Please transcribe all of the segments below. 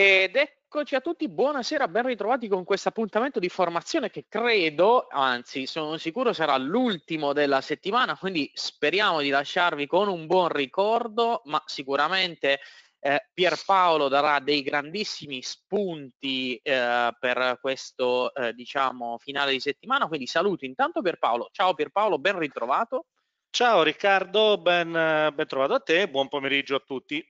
Ed eccoci a tutti, buonasera, ben ritrovati con questo appuntamento di formazione che credo, anzi sono sicuro sarà l'ultimo della settimana, quindi speriamo di lasciarvi con un buon ricordo, ma sicuramente eh, Pierpaolo darà dei grandissimi spunti eh, per questo eh, diciamo, finale di settimana, quindi saluto intanto Pierpaolo. Ciao Pierpaolo, ben ritrovato. Ciao Riccardo, ben, eh, ben trovato a te, buon pomeriggio a tutti.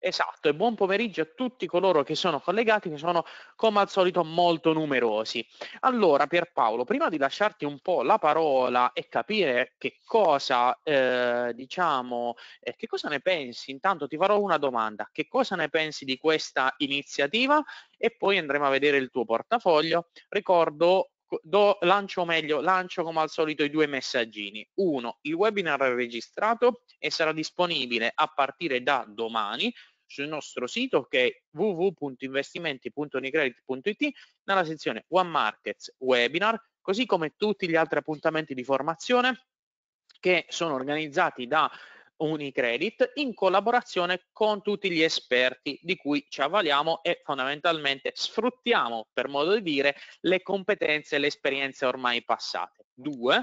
Esatto, e buon pomeriggio a tutti coloro che sono collegati, che sono come al solito molto numerosi. Allora Pierpaolo, prima di lasciarti un po' la parola e capire che cosa, eh, diciamo, eh, che cosa ne pensi, intanto ti farò una domanda, che cosa ne pensi di questa iniziativa e poi andremo a vedere il tuo portafoglio. Ricordo do, lancio meglio, lancio come al solito i due messaggini. Uno, il webinar è registrato e sarà disponibile a partire da domani sul nostro sito che è www.investimenti.unicredit.it nella sezione One Markets Webinar, così come tutti gli altri appuntamenti di formazione che sono organizzati da Unicredit in collaborazione con tutti gli esperti di cui ci avvaliamo e fondamentalmente sfruttiamo, per modo di dire, le competenze e le esperienze ormai passate. Due,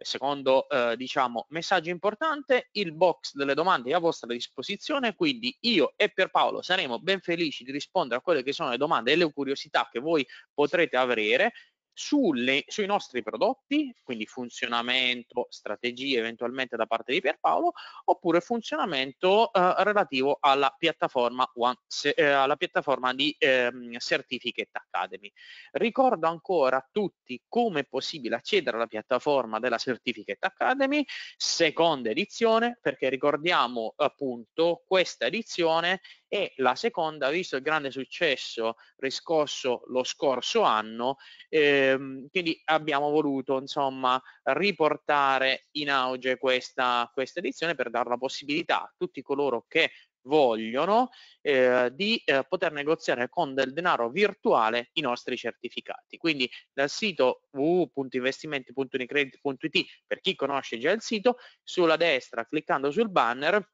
secondo eh, diciamo, messaggio importante, il box delle domande è a vostra disposizione, quindi io e Pierpaolo saremo ben felici di rispondere a quelle che sono le domande e le curiosità che voi potrete avere sulle, sui nostri prodotti, quindi funzionamento, strategie eventualmente da parte di Pierpaolo, oppure funzionamento eh, relativo alla piattaforma, One, se, eh, alla piattaforma di ehm, Certificate Academy. Ricordo ancora a tutti come è possibile accedere alla piattaforma della Certificate Academy, seconda edizione, perché ricordiamo appunto questa edizione e la seconda, visto il grande successo riscosso lo scorso anno, ehm, quindi abbiamo voluto insomma riportare in auge questa, questa edizione per dare la possibilità a tutti coloro che vogliono eh, di eh, poter negoziare con del denaro virtuale i nostri certificati. Quindi dal sito www.investimenti.unicredit.it per chi conosce già il sito, sulla destra cliccando sul banner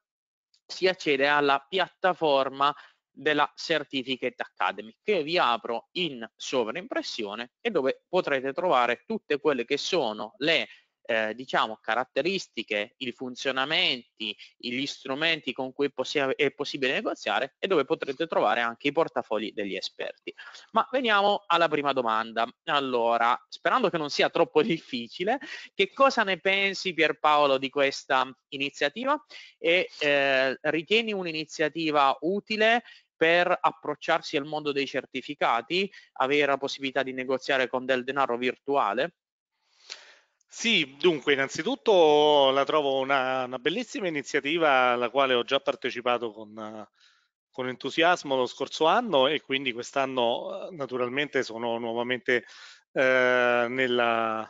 si accede alla piattaforma della Certificate Academy che vi apro in sovraimpressione e dove potrete trovare tutte quelle che sono le eh, diciamo, caratteristiche, i funzionamenti, gli strumenti con cui è possibile negoziare e dove potrete trovare anche i portafogli degli esperti. Ma veniamo alla prima domanda. Allora, sperando che non sia troppo difficile, che cosa ne pensi Pierpaolo di questa iniziativa e eh, ritieni un'iniziativa utile per approcciarsi al mondo dei certificati, avere la possibilità di negoziare con del denaro virtuale? Sì, dunque, innanzitutto la trovo una, una bellissima iniziativa alla quale ho già partecipato con, con entusiasmo lo scorso anno e quindi quest'anno eh, naturalmente sono nuovamente eh, nella,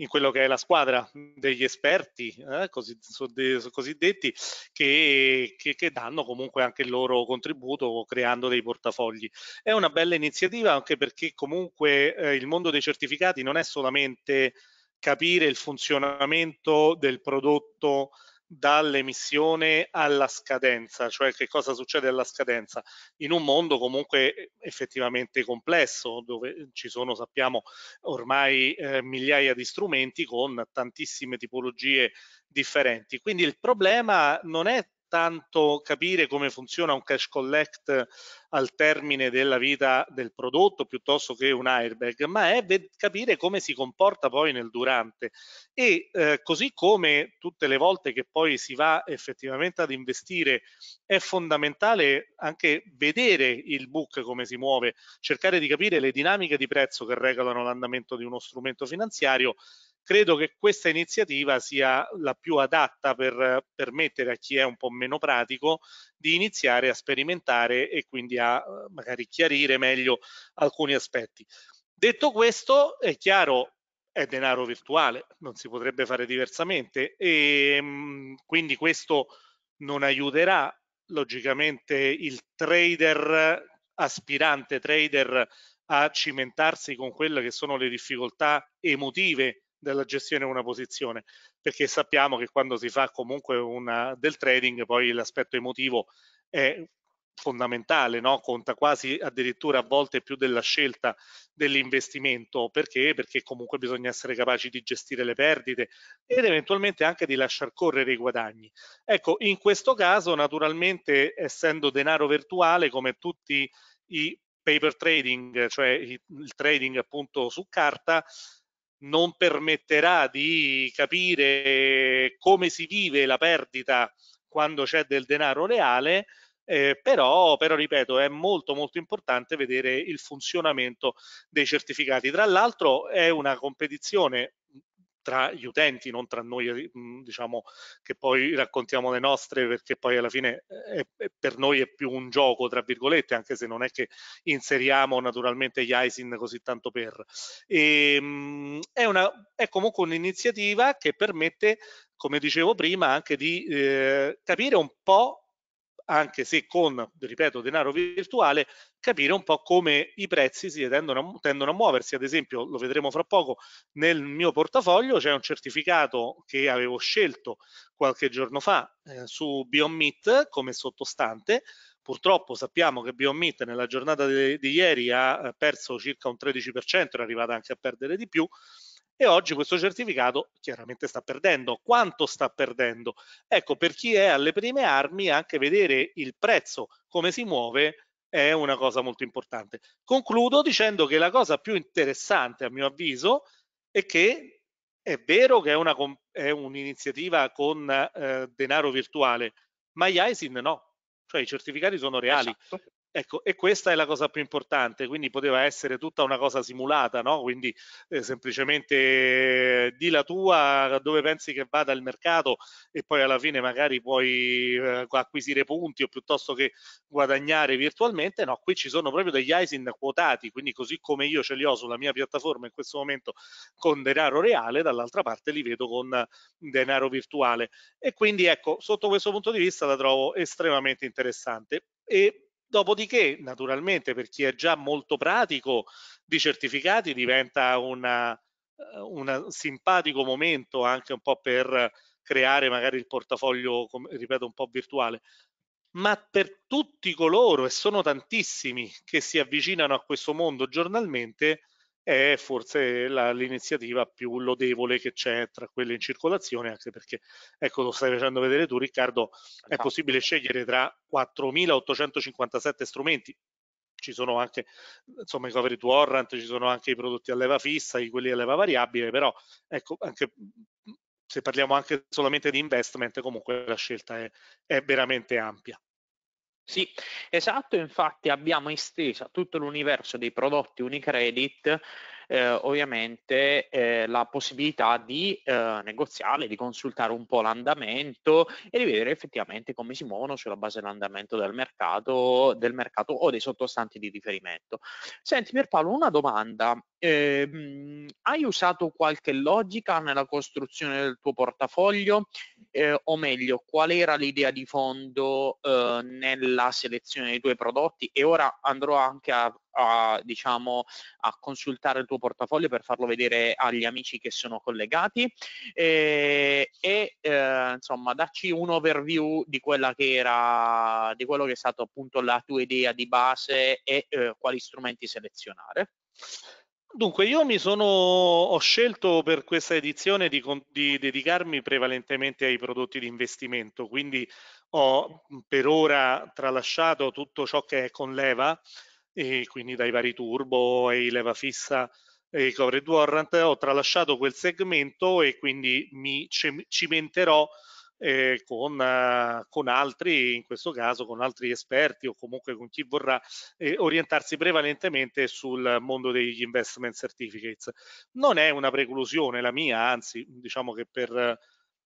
in quello che è la squadra degli esperti eh, cosiddetti che, che, che, danno comunque anche il loro contributo creando dei portafogli. È una bella iniziativa anche perché comunque eh, il mondo dei certificati non è solamente capire il funzionamento del prodotto dall'emissione alla scadenza, cioè che cosa succede alla scadenza, in un mondo comunque effettivamente complesso, dove ci sono, sappiamo, ormai eh, migliaia di strumenti con tantissime tipologie differenti. Quindi il problema non è tanto capire come funziona un cash collect al termine della vita del prodotto piuttosto che un airbag, ma è capire come si comporta poi nel durante. E eh, così come tutte le volte che poi si va effettivamente ad investire, è fondamentale anche vedere il book come si muove, cercare di capire le dinamiche di prezzo che regolano l'andamento di uno strumento finanziario credo che questa iniziativa sia la più adatta per permettere a chi è un po' meno pratico di iniziare a sperimentare e quindi a magari chiarire meglio alcuni aspetti. Detto questo, è chiaro è denaro virtuale, non si potrebbe fare diversamente e mm, quindi questo non aiuterà logicamente il trader aspirante trader a cimentarsi con quelle che sono le difficoltà emotive della gestione una posizione, perché sappiamo che quando si fa comunque una, del trading poi l'aspetto emotivo è fondamentale, no? conta quasi addirittura a volte più della scelta dell'investimento, perché? Perché comunque bisogna essere capaci di gestire le perdite ed eventualmente anche di lasciar correre i guadagni. Ecco, in questo caso naturalmente essendo denaro virtuale come tutti i paper trading, cioè il trading appunto su carta, non permetterà di capire come si vive la perdita quando c'è del denaro reale, eh, però, però, ripeto, è molto molto importante vedere il funzionamento dei certificati. Tra l'altro è una competizione tra gli utenti, non tra noi, eh, diciamo, che poi raccontiamo le nostre, perché poi alla fine eh, è, è per noi è più un gioco, tra virgolette, anche se non è che inseriamo naturalmente gli ISIN così tanto per. E, ehm, è, una, è comunque un'iniziativa che permette, come dicevo prima, anche di eh, capire un po' anche se con, ripeto, denaro virtuale, capire un po' come i prezzi si tendono a, tendono a muoversi. Ad esempio, lo vedremo fra poco, nel mio portafoglio c'è un certificato che avevo scelto qualche giorno fa eh, su Beyond Meat come sottostante, Purtroppo sappiamo che BioMit nella giornata di, di, ieri ha eh, perso circa un 13%, è arrivata anche a perdere di più, e oggi questo certificato chiaramente sta perdendo. Quanto sta perdendo? Ecco, per chi è alle prime armi, anche vedere il prezzo, come si muove, è una cosa molto importante. Concludo dicendo che la cosa più interessante, a mio avviso, è che è vero che è, una, è un'iniziativa con eh, denaro virtuale, ma gli ISIN no, cioè i certificati sono reali. Esatto. Ecco, e questa è la cosa più importante, quindi poteva essere tutta una cosa simulata, no? Quindi eh, semplicemente eh, di la tua dove pensi che vada il mercato e poi alla fine magari puoi eh, acquisire punti o piuttosto che guadagnare virtualmente. No, qui ci sono proprio degli ISIN quotati, quindi così come io ce li ho sulla mia piattaforma in questo momento con denaro reale, dall'altra parte li vedo con denaro virtuale. E quindi ecco, sotto questo punto di vista la trovo estremamente interessante. E Dopodiché, naturalmente, per chi è già molto pratico di certificati diventa un eh, simpatico momento anche un po' per creare magari il portafoglio, ripeto, un po' virtuale. Ma per tutti coloro, e sono tantissimi, che si avvicinano a questo mondo giornalmente, è forse l'iniziativa più lodevole che c'è tra quelle in circolazione, anche perché, ecco, lo stai facendo vedere tu Riccardo, è esatto. possibile scegliere tra 4.857 strumenti, ci sono anche insomma i covery warrant, ci sono anche i prodotti a leva fissa, i quelli a leva variabile, però ecco anche se parliamo anche solamente di investment comunque la scelta è, è veramente ampia. Sì, esatto, infatti abbiamo esteso tutto l'universo dei prodotti Unicredit eh, ovviamente eh, la possibilità di eh, negoziare, di consultare un po' l'andamento e di vedere effettivamente come si muovono sulla base dell'andamento del mercato, del mercato o dei sottostanti di riferimento. Senti Pierpaolo, una domanda. Eh, hai usato qualche logica nella costruzione del tuo portafoglio? Eh, o meglio, qual era l'idea di fondo eh, nella selezione dei tuoi prodotti? E ora andrò anche a a, diciamo, a consultare il tuo portafoglio per farlo vedere agli amici che sono collegati e, eh, e eh, insomma dacci un overview di quella che era di quello che è stato appunto la tua idea di base e eh, quali strumenti selezionare. Dunque, io mi sono, ho scelto per questa edizione di, di dedicarmi prevalentemente ai prodotti di investimento, quindi ho per ora tralasciato tutto ciò che è con leva e quindi dai vari turbo e i leva fissa e i covered warrant, ho tralasciato quel segmento e quindi mi cimenterò eh, con, eh, con, altri, in questo caso con altri esperti o comunque con chi vorrà eh, orientarsi prevalentemente sul mondo degli investment certificates. Non è una preclusione la mia, anzi diciamo che per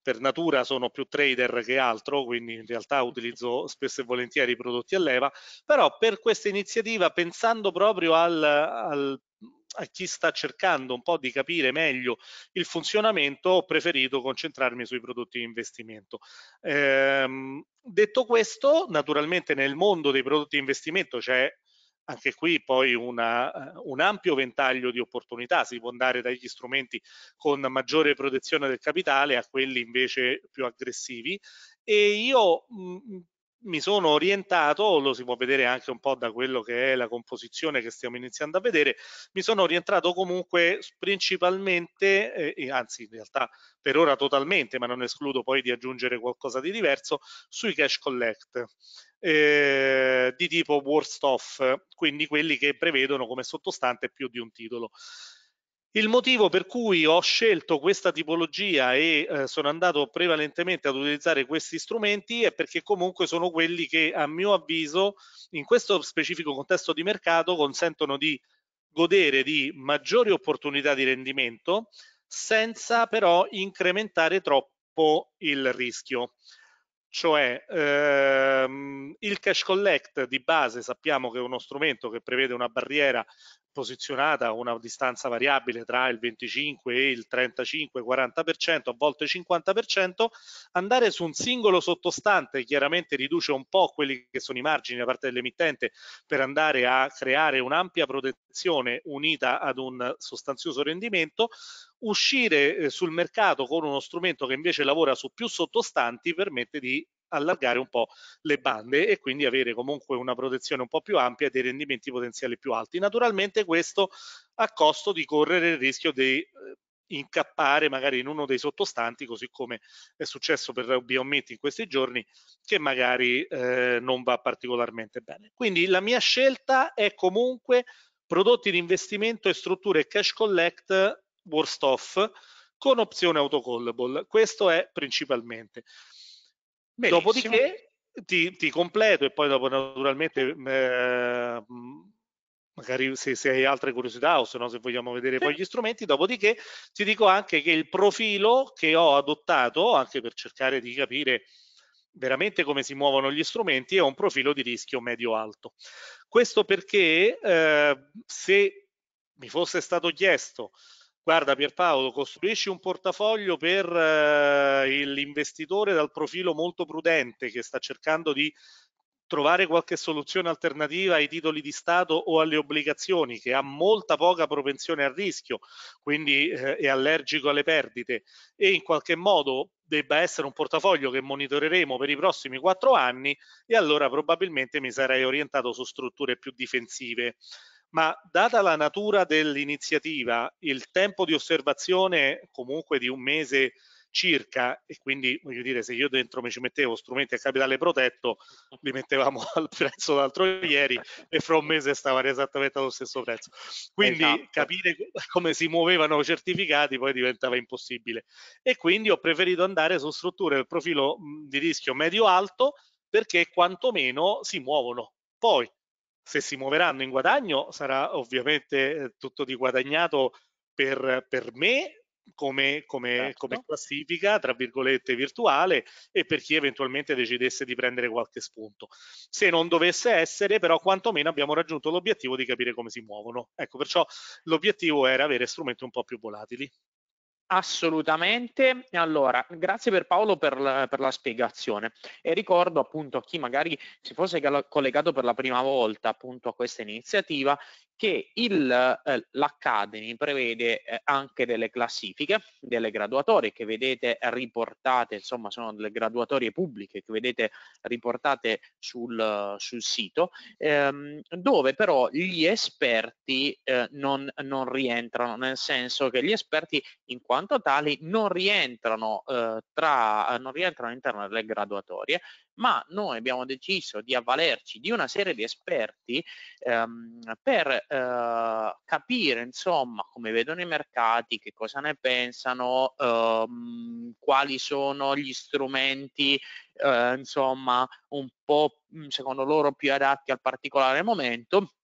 per natura sono più trader che altro, quindi in realtà utilizzo spesso e volentieri i prodotti a leva, però per questa iniziativa, pensando proprio al, al, a chi sta cercando un po' di capire meglio il funzionamento, ho preferito concentrarmi sui prodotti di investimento. Ehm, detto questo, naturalmente nel mondo dei prodotti di investimento c'è anche qui poi una, eh, un ampio ventaglio di opportunità, si può andare dagli strumenti con maggiore protezione del capitale a quelli invece più aggressivi e io mh, mm, mi sono orientato, lo si può vedere anche un po' da quello che è la composizione che stiamo iniziando a vedere, mi sono orientato comunque principalmente, eh, anzi in realtà per ora totalmente, ma non escludo poi di aggiungere qualcosa di diverso, sui cash collect eh, di tipo worst off, quindi quelli che prevedono come sottostante più di un titolo. Il motivo per cui ho scelto questa tipologia e eh, sono andato prevalentemente ad utilizzare questi strumenti è perché comunque sono quelli che a mio avviso in questo specifico contesto di mercato consentono di godere di maggiori opportunità di rendimento senza però incrementare troppo il rischio cioè ehm, il cash collect di base sappiamo che è uno strumento che prevede una barriera posizionata a una distanza variabile tra il 25 e il 35-40%, a volte 50%, andare su un singolo sottostante chiaramente riduce un po' quelli che sono i margini da parte dell'emittente per andare a creare un'ampia protezione unita ad un sostanzioso rendimento, uscire eh, sul mercato con uno strumento che invece lavora su più sottostanti permette di allargare un po' le bande e quindi avere comunque una protezione un po' più ampia e dei rendimenti potenziali più alti. Naturalmente questo a costo di correre il rischio di eh, incappare magari in uno dei sottostanti, così come è successo per Biomet in questi giorni, che magari eh, non va particolarmente bene. Quindi la mia scelta è comunque prodotti di investimento e strutture cash collect worst off con opzione autocallable. Questo è principalmente. Benissimo. Dopodiché ti, ti, completo e poi dopo naturalmente eh, magari se, se, hai altre curiosità o se no se vogliamo vedere sì. poi gli strumenti, dopodiché ti dico anche che il profilo che ho adottato anche per cercare di capire veramente come si muovono gli strumenti è un profilo di rischio medio-alto. Questo perché eh, se mi fosse stato chiesto Guarda Pierpaolo, costruisci un portafoglio per eh, l'investitore dal profilo molto prudente che sta cercando di trovare qualche soluzione alternativa ai titoli di Stato o alle obbligazioni, che ha molta poca propensione al rischio, quindi eh, è allergico alle perdite e in qualche modo debba essere un portafoglio che monitoreremo per i prossimi quattro anni e allora probabilmente mi sarei orientato su strutture più difensive ma data la natura dell'iniziativa, il tempo di osservazione comunque di un mese circa e quindi voglio dire se io dentro mi ci mettevo strumenti a capitale protetto li mettevamo al prezzo l'altro ieri e fra un mese stava esattamente allo stesso prezzo quindi esatto. capire come si muovevano i certificati poi diventava impossibile e quindi ho preferito andare su strutture del profilo di rischio medio alto perché quantomeno si muovono poi se si muoveranno in guadagno sarà ovviamente eh, tutto di guadagnato per, per me come, come, certo. come, classifica, tra virgolette, virtuale e per chi eventualmente decidesse di prendere qualche spunto. Se non dovesse essere, però, quantomeno abbiamo raggiunto l'obiettivo di capire come si muovono. Ecco, perciò l'obiettivo era avere strumenti un po' più volatili. Assolutamente, allora grazie per Paolo per la, per la, spiegazione e ricordo appunto a chi magari si fosse collegato per la prima volta appunto a questa iniziativa che il, eh, l'Academy prevede eh, anche delle classifiche, delle graduatorie che vedete riportate, insomma sono delle graduatorie pubbliche che vedete riportate sul, sul sito, ehm, dove però gli esperti eh, non, non, rientrano, nel senso che gli esperti in quanto tali non rientrano, eh, tra, non rientrano all'interno delle graduatorie, ma noi abbiamo deciso di avvalerci di una serie di esperti ehm, per eh, capire insomma come vedono i mercati, che cosa ne pensano, ehm, quali sono gli strumenti eh, insomma un po' mm, secondo loro più adatti al particolare momento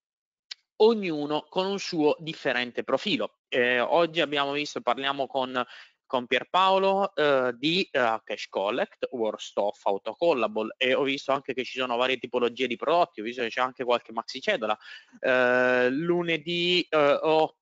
ognuno con un suo differente profilo. Eh, oggi abbiamo visto, parliamo con con Pierpaolo eh, di eh, Cash Collect, Worst of, Autocollable e ho visto anche che ci sono varie tipologie di prodotti, ho visto che c'è anche qualche maxi cedola. Eh, lunedì 8 eh,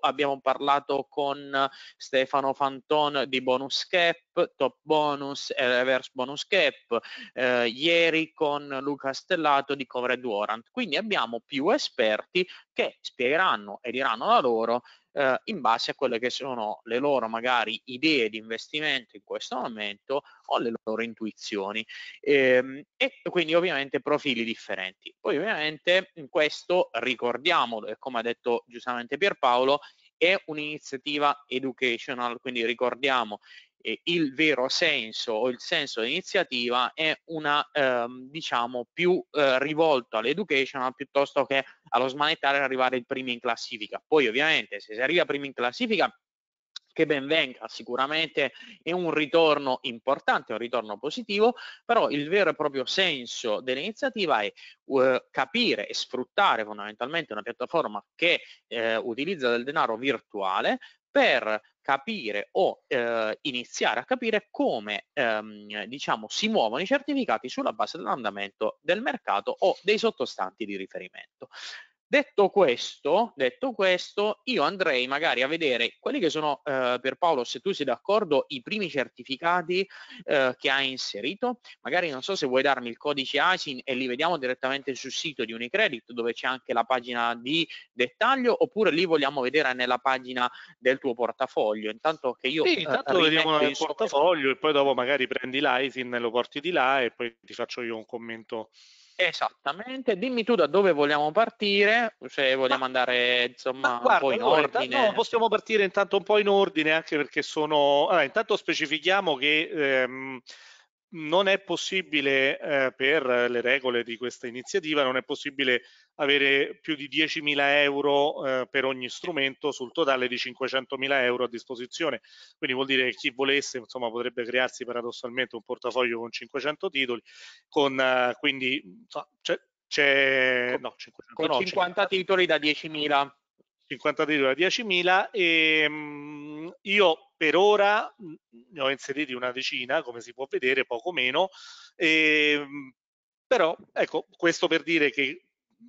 abbiamo parlato con Stefano Fanton di Bonus Cap, Top Bonus e eh, Reverse Bonus Cap, eh, ieri con Luca Stellato di Covered Warrant. Quindi abbiamo più esperti che spiegheranno e diranno la loro eh, in base a quelle che sono le loro magari idee di investimento in questo momento o le loro intuizioni e, ehm, e quindi ovviamente profili differenti. Poi ovviamente in questo ricordiamolo e come ha detto giustamente Pierpaolo è un'iniziativa educational, quindi ricordiamo eh, il vero senso o il senso dell'iniziativa è una, ehm, diciamo, più eh, rivolto all'education piuttosto che allo smanettare e arrivare il primo in classifica. Poi ovviamente se si arriva primo in classifica che ben venga, sicuramente è un ritorno importante, un ritorno positivo, però il vero e proprio senso dell'iniziativa è uh, capire e sfruttare fondamentalmente una piattaforma che uh, utilizza del denaro virtuale per capire o eh, iniziare a capire come ehm, diciamo, si muovono i certificati sulla base dell'andamento del mercato o dei sottostanti di riferimento. Detto questo, detto questo, io andrei magari a vedere quelli che sono, eh, per Paolo, se tu sei d'accordo, i primi certificati eh, che hai inserito. Magari non so se vuoi darmi il codice ASIN e li vediamo direttamente sul sito di Unicredit dove c'è anche la pagina di dettaglio oppure li vogliamo vedere nella pagina del tuo portafoglio. Intanto che io... Sì, eh, intanto eh, vediamo nel portafoglio e poi dopo magari prendi l'ASIN e lo porti di là e poi ti faccio io un commento Esattamente, dimmi tu da dove vogliamo partire, se vogliamo ma, andare insomma guarda, un po' in allora, ordine. No, possiamo partire intanto un po' in ordine anche perché sono... Allora, intanto specifichiamo che ehm, non è possibile eh, per le regole di questa iniziativa, non è possibile avere più di 10.000 euro eh, per ogni strumento sul totale di 500.000 euro a disposizione. Quindi vuol dire che chi volesse insomma, potrebbe crearsi paradossalmente un portafoglio con 500 titoli, con, eh, quindi, so, c'è, c'è, no, 50 no, titoli da 10.000 50 titoli a 10.000 e mh, io per ora ne ho inseriti una decina, come si può vedere, poco meno, e, ehm, però ecco, questo per dire che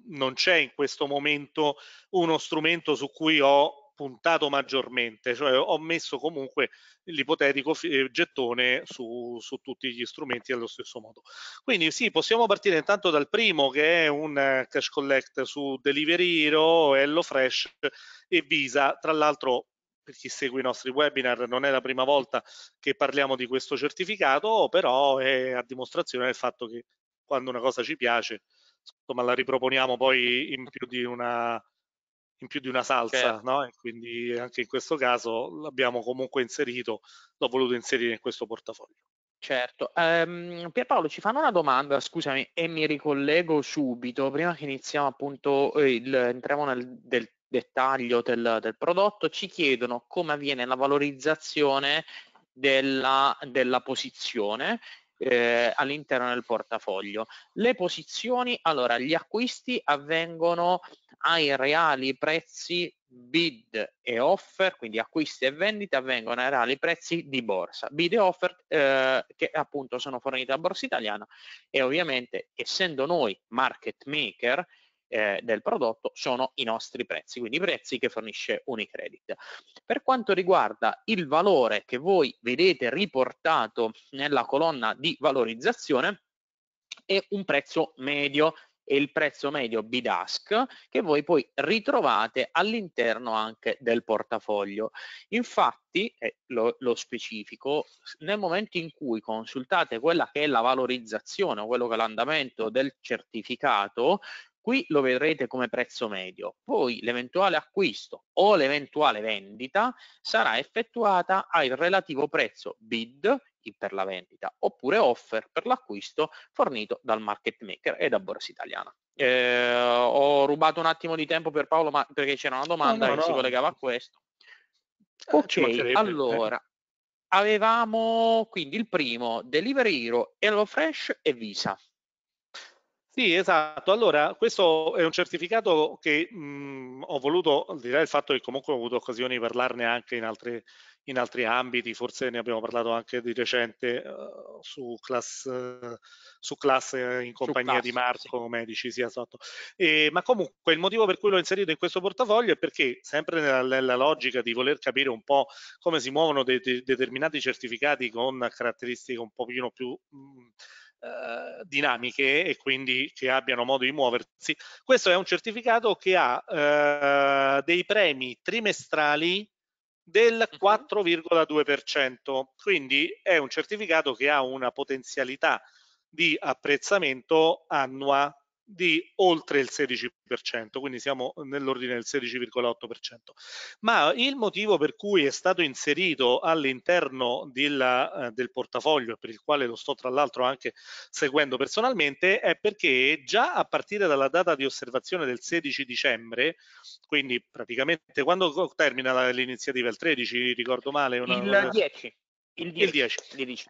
non c'è in questo momento uno strumento su cui ho puntato maggiormente, cioè ho messo comunque l'ipotetico eh, gettone su, su, tutti gli strumenti allo stesso modo. Quindi sì, possiamo partire intanto dal primo che è un eh, cash collect su Delivery Hero, HelloFresh e Visa, tra l'altro per chi segue i nostri webinar non è la prima volta che parliamo di questo certificato, però è a dimostrazione del fatto che quando una cosa ci piace, insomma la riproponiamo poi in più di una in più di una salsa, certo. no? quindi anche in questo caso l'abbiamo comunque inserito, l'ho voluto inserire in questo portafoglio. Certo, um, Pierpaolo ci fanno una domanda, scusami, e mi ricollego subito, prima che iniziamo appunto, eh, il, entriamo nel del dettaglio del, del prodotto, ci chiedono come avviene la valorizzazione della, della, posizione eh, all'interno del portafoglio. Le posizioni, allora, gli acquisti avvengono ai reali prezzi bid e offer, quindi acquisti e vendite avvengono ai reali prezzi di borsa, bid e offer eh, che appunto sono fornite a borsa italiana e ovviamente essendo noi market maker eh, del prodotto sono i nostri prezzi, quindi i prezzi che fornisce Unicredit. Per quanto riguarda il valore che voi vedete riportato nella colonna di valorizzazione, è un prezzo medio e il prezzo medio BIDASC che voi poi ritrovate all'interno anche del portafoglio. Infatti, eh, lo, lo, specifico, nel momento in cui consultate quella che è la valorizzazione o quello che è l'andamento del certificato, Qui lo vedrete come prezzo medio, poi l'eventuale acquisto o l'eventuale vendita sarà effettuata al relativo prezzo bid per la vendita oppure offer per l'acquisto fornito dal market maker e da Borsa Italiana. Eh, ho rubato un attimo di tempo per Paolo ma, perché c'era una domanda no, no, che no. si collegava a questo. Eh, ok, eh. allora avevamo quindi il primo Delivery Hero, HelloFresh e Visa. Sì, esatto. Allora, questo è un certificato che mh, mhmm, ho voluto, al di là del fatto che comunque ho avuto occasione di parlarne anche in altri, in altri ambiti, forse ne abbiamo parlato anche di recente uh, su, class, uh, su class in compagnia class, di Marco sì. Medici, sia sotto. E, ma comunque il motivo per cui l'ho inserito in questo portafoglio è perché sempre nella, nella logica di voler capire un po' come si muovono de de determinati certificati con caratteristiche un pochino più... Mh, mhmm, eh, dinamiche e quindi che abbiano modo di muoversi. Questo è un certificato che ha eh, dei premi trimestrali del 4,2%, mhm. quindi è un certificato che ha una potenzialità di apprezzamento annua di oltre il 16%, quindi siamo nell'ordine del 16,8%. Ma il motivo per cui è stato inserito all'interno del, eh, del portafoglio, per il quale lo sto tra l'altro anche seguendo personalmente, è perché già a partire dalla data di osservazione del 16 dicembre, quindi praticamente quando termina l'iniziativa il 13, ricordo male, una, il 10. Il 10, il 10.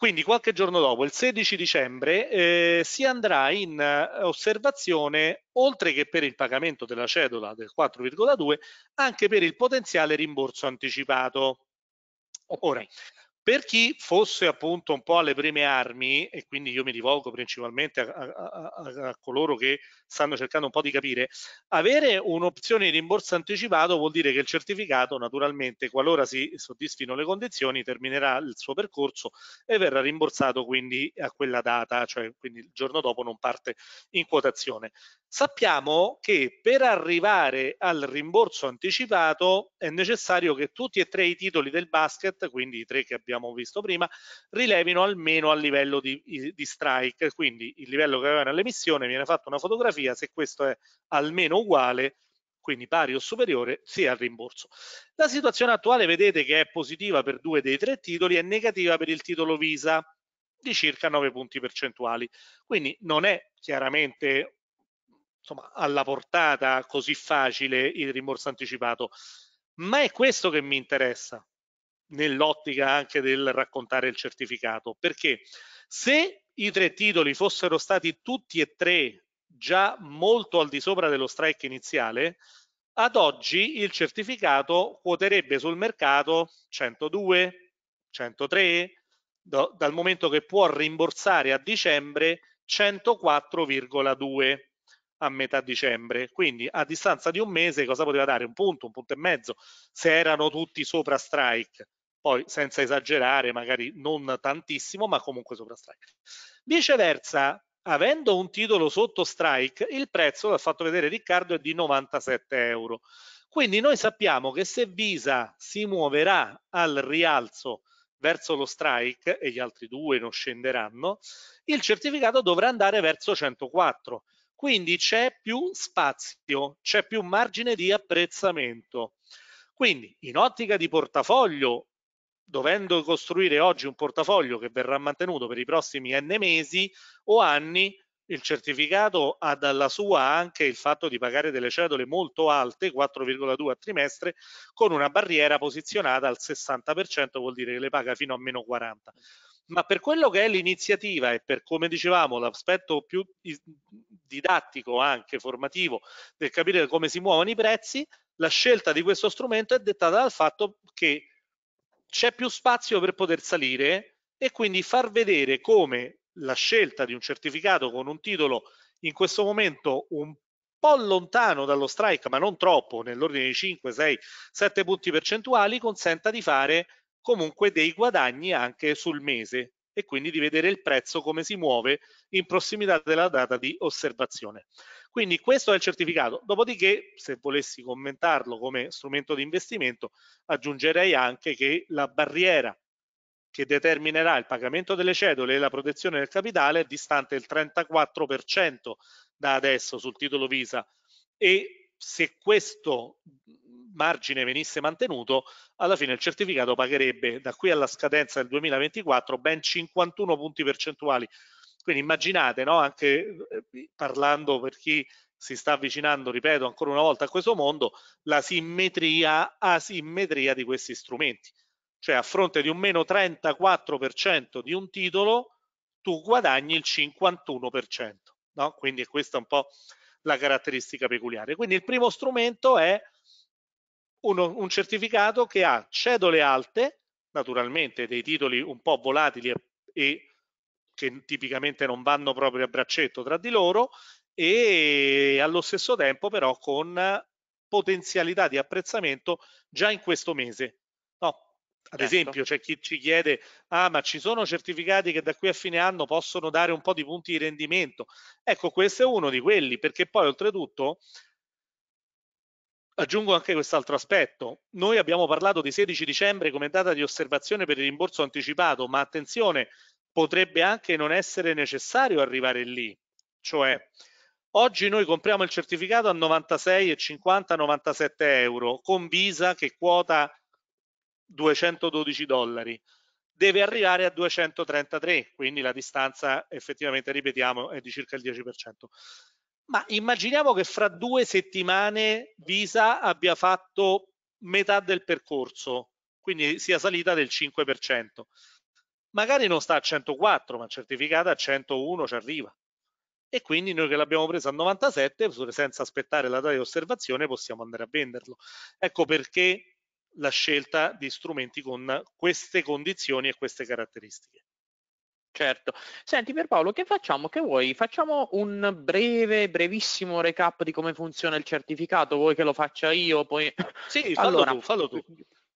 Quindi qualche giorno dopo, il 16 dicembre, eh, si andrà in eh, osservazione, oltre che per il pagamento della cedola del 4,2, anche per il potenziale rimborso anticipato. Ora, per chi fosse appunto un po' alle prime armi, e quindi io mi rivolgo principalmente a, a, a, a coloro che stanno cercando un po' di capire, avere un'opzione di rimborso anticipato vuol dire che il certificato naturalmente, qualora si soddisfino le condizioni, terminerà il suo percorso e verrà rimborsato quindi a quella data, cioè quindi il giorno dopo non parte in quotazione. Sappiamo che per arrivare al rimborso anticipato è necessario che tutti e tre i titoli del basket, quindi i tre che abbiamo abbiamo visto prima, rilevino almeno a livello di, di strike, quindi il livello che aveva nell'emissione viene fatta una fotografia, se questo è almeno uguale, quindi pari o superiore, sia al rimborso. La situazione attuale vedete che è positiva per due dei tre titoli e negativa per il titolo Visa di circa 9 punti percentuali. Quindi non è chiaramente insomma, alla portata così facile il rimborso anticipato, ma è questo che mi interessa nell'ottica anche del raccontare il certificato, perché se i tre titoli fossero stati tutti e tre già molto al di sopra dello strike iniziale, ad oggi il certificato quoterebbe sul mercato 102, 103, do, dal momento che può rimborsare a dicembre 104,2 a metà dicembre. Quindi a distanza di un mese cosa poteva dare? Un punto, un punto e mezzo, se erano tutti sopra strike poi senza esagerare, magari non tantissimo, ma comunque sopra strike. Viceversa, avendo un titolo sotto strike, il prezzo, l'ha fatto vedere Riccardo, è di 97 euro. Quindi noi sappiamo che se Visa si muoverà al rialzo verso lo strike e gli altri due non scenderanno, il certificato dovrà andare verso 104. Quindi c'è più spazio, c'è più margine di apprezzamento. Quindi in ottica di portafoglio dovendo costruire oggi un portafoglio che verrà mantenuto per i prossimi n mesi o anni, il certificato ha dalla sua anche il fatto di pagare delle cedole molto alte, 4,2 a trimestre, con una barriera posizionata al 60%, vuol dire che le paga fino a meno 40. Ma per quello che è l'iniziativa e per come dicevamo l'aspetto più didattico anche formativo del capire come si muovono i prezzi, la scelta di questo strumento è dettata dal fatto che c'è più spazio per poter salire e quindi far vedere come la scelta di un certificato con un titolo in questo momento un po' lontano dallo strike, ma non troppo, nell'ordine di 5, 6, 7 punti percentuali, consenta di fare comunque dei guadagni anche sul mese e quindi di vedere il prezzo come si muove in prossimità della data di osservazione. Quindi questo è il certificato. Dopodiché, se volessi commentarlo come strumento di investimento, aggiungerei anche che la barriera che determinerà il pagamento delle cedole e la protezione del capitale è distante il 34% da adesso sul titolo Visa e se questo margine venisse mantenuto, alla fine il certificato pagherebbe da qui alla scadenza del 2024 ben 51 punti percentuali quindi immaginate, no? anche eh, parlando per chi si sta avvicinando, ripeto, ancora una volta a questo mondo, la simmetria, asimmetria di questi strumenti. Cioè a fronte di un meno 34% di un titolo, tu guadagni il 51%. No? Quindi questa è un po' la caratteristica peculiare. Quindi il primo strumento è uno, un certificato che ha cedole alte, naturalmente dei titoli un po' volatili e, e che tipicamente non vanno proprio a braccetto tra di loro e allo stesso tempo però con potenzialità di apprezzamento già in questo mese. No, ad certo. esempio, c'è chi ci chiede: ah, ma ci sono certificati che da qui a fine anno possono dare un po' di punti di rendimento? Ecco, questo è uno di quelli, perché poi oltretutto aggiungo anche quest'altro aspetto. Noi abbiamo parlato di 16 dicembre come data di osservazione per il rimborso anticipato, ma attenzione, potrebbe anche non essere necessario arrivare lì, cioè oggi noi compriamo il certificato a 96,50-97 euro con Visa che quota 212 dollari, deve arrivare a 233, quindi la distanza effettivamente, ripetiamo, è di circa il 10%. Ma immaginiamo che fra due settimane Visa abbia fatto metà del percorso, quindi sia salita del 5% magari non sta a 104 ma certificata a 101 ci arriva e quindi noi che l'abbiamo presa a 97 senza aspettare la data di osservazione possiamo andare a venderlo ecco perché la scelta di strumenti con queste condizioni e queste caratteristiche Certo. Senti Paolo che facciamo? Che vuoi? Facciamo un breve, brevissimo recap di come funziona il certificato, vuoi che lo faccia io? Poi... Sì, fallo allora, tu, fallo tu.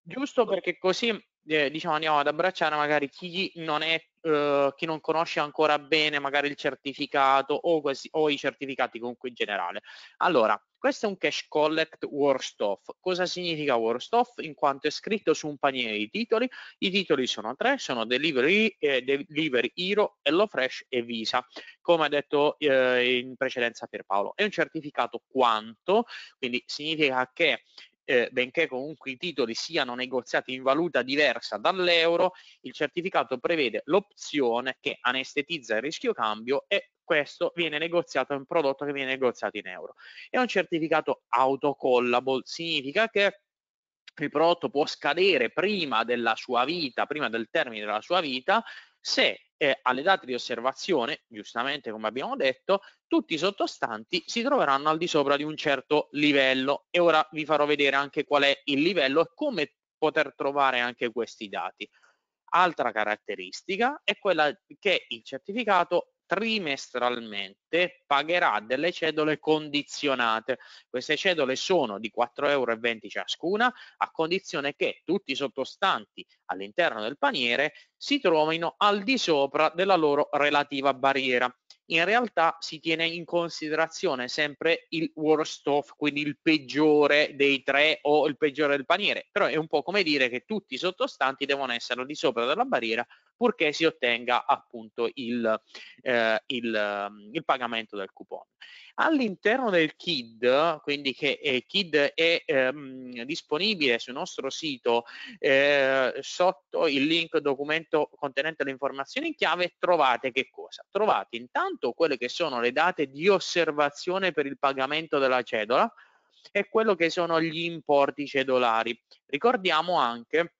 Giusto perché così eh, diciamo andiamo ad abbracciare magari chi non, è, eh, chi non conosce ancora bene magari il certificato o, questi, o, i certificati comunque in generale. Allora, questo è un cash collect worst off. Cosa significa worst off? In quanto è scritto su un paniere di titoli, i titoli sono tre, sono Delivery, eh, Delivery Hero, fresh e Visa, come ha detto eh, in precedenza per Paolo. È un certificato quanto, quindi significa che eh, benché comunque i titoli siano negoziati in valuta diversa dall'euro, il certificato prevede l'opzione che anestetizza il rischio cambio e questo viene negoziato, in un prodotto che viene negoziato in euro. È un certificato autocollable, significa che il prodotto può scadere prima della sua vita, prima del termine della sua vita, se eh, alle date di osservazione, giustamente come abbiamo detto, tutti i sottostanti si troveranno al di sopra di un certo livello e ora vi farò vedere anche qual è il livello e come poter trovare anche questi dati. Altra caratteristica è quella che il certificato trimestralmente pagherà delle cedole condizionate. Queste cedole sono di 4,20 euro ciascuna, a condizione che tutti i sottostanti all'interno del paniere si trovino al di sopra della loro relativa barriera. In realtà si tiene in considerazione sempre il worst off, quindi il peggiore dei tre o il peggiore del paniere, però è un po' come dire che tutti i sottostanti devono essere al di sopra della barriera purché si ottenga appunto il, eh, il, mm, il pagamento del coupon. All'interno del KID, quindi che eh, KID è ehm, disponibile sul nostro sito eh, sotto il link documento contenente le informazioni in chiave, trovate che cosa? Trovate intanto quelle che sono le date di osservazione per il pagamento della cedola e quello che sono gli importi cedolari. Ricordiamo anche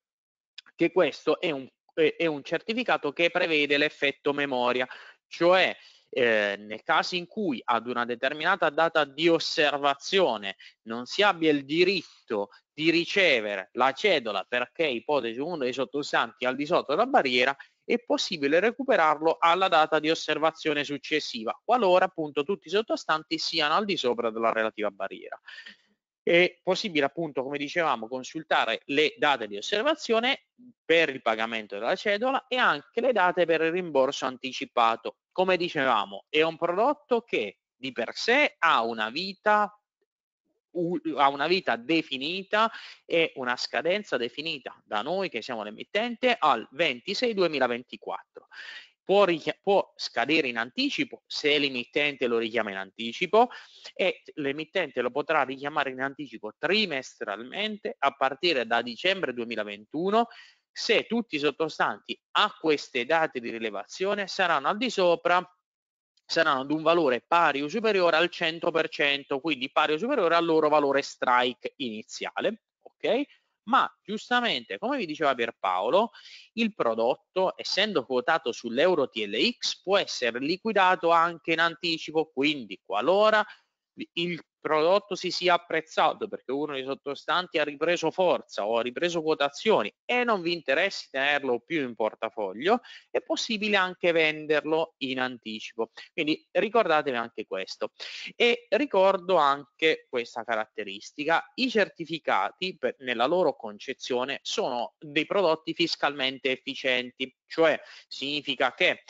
che questo è un è un certificato che prevede l'effetto memoria, cioè eh, nel caso in cui ad una determinata data di osservazione non si abbia il diritto di ricevere la cedola perché ipotesi uno dei sottostanti al di sotto della barriera, è possibile recuperarlo alla data di osservazione successiva, qualora appunto tutti i sottostanti siano al di sopra della relativa barriera è possibile appunto, come dicevamo, consultare le date di osservazione per il pagamento della cedola e anche le date per il rimborso anticipato. Come dicevamo, è un prodotto che di per sé ha una vita ha una vita definita e una scadenza definita da noi che siamo l'emittente al 26 2024 può, può, scadere in anticipo se l'emittente lo richiama in anticipo e l'emittente lo potrà richiamare in anticipo trimestralmente a partire da dicembre 2021 se tutti i sottostanti a queste date di rilevazione saranno al di sopra saranno ad un valore pari o superiore al 100%, quindi pari o superiore al loro valore strike iniziale, ok? ma giustamente, come vi diceva Pierpaolo, il prodotto, essendo quotato sull'euro TLX, può essere liquidato anche in anticipo, quindi qualora il prodotto si sia apprezzato perché uno dei sottostanti ha ripreso forza o ha ripreso quotazioni e non vi interessi tenerlo più in portafoglio, è possibile anche venderlo in anticipo. Quindi ricordatevi anche questo. E ricordo anche questa caratteristica, i certificati per, nella loro concezione sono dei prodotti fiscalmente efficienti, cioè significa che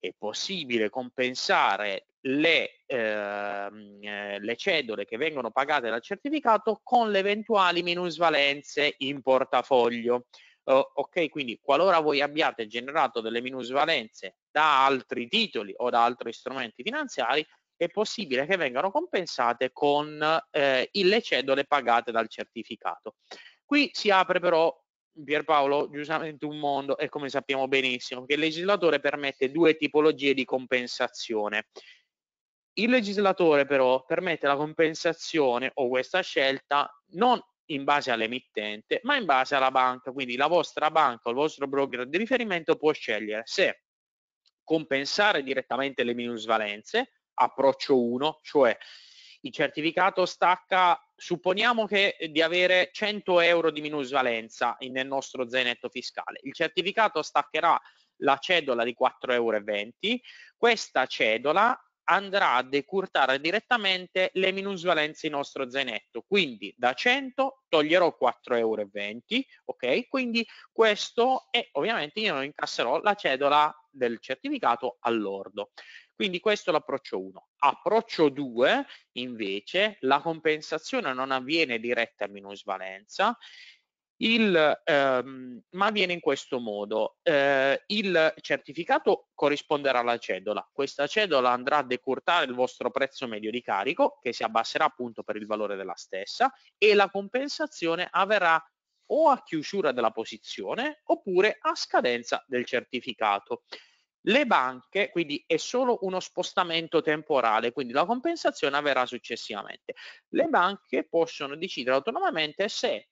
è possibile compensare le, ehm, eh, le cedole che vengono pagate dal certificato con le eventuali minusvalenze in portafoglio. Oh, ok, quindi qualora voi abbiate generato delle minusvalenze da altri titoli o da altri strumenti finanziari, è possibile che vengano compensate con eh, le cedole pagate dal certificato. Qui si apre però Pierpaolo, giustamente un mondo e come sappiamo benissimo, che il legislatore permette due tipologie di compensazione. Il legislatore però permette la compensazione o questa scelta non in base all'emittente, ma in base alla banca, quindi la vostra banca o il vostro broker di riferimento può scegliere se compensare direttamente le minusvalenze, approccio 1, cioè il certificato stacca supponiamo che, eh, di avere 100 euro di minusvalenza nel nostro zainetto fiscale. Il certificato staccherà la cedola di 4,20 euro. Questa cedola andrà a decurtare direttamente le minusvalenze in nostro zainetto. Quindi da 100 toglierò 4,20 euro, ok? Quindi questo è ovviamente io non incasserò la cedola del certificato all'ordo. Quindi questo è l'approccio 1. Approccio 2, invece, la compensazione non avviene diretta a minusvalenza, il, ehm, ma avviene in questo modo. Eh, il certificato corrisponderà alla cedola. Questa cedola andrà a decurtare il vostro prezzo medio di carico, che si abbasserà appunto per il valore della stessa, e la compensazione avverrà o a chiusura della posizione oppure a scadenza del certificato. Le banche, quindi è solo uno spostamento temporale, quindi la compensazione avverrà successivamente. Le banche possono decidere autonomamente se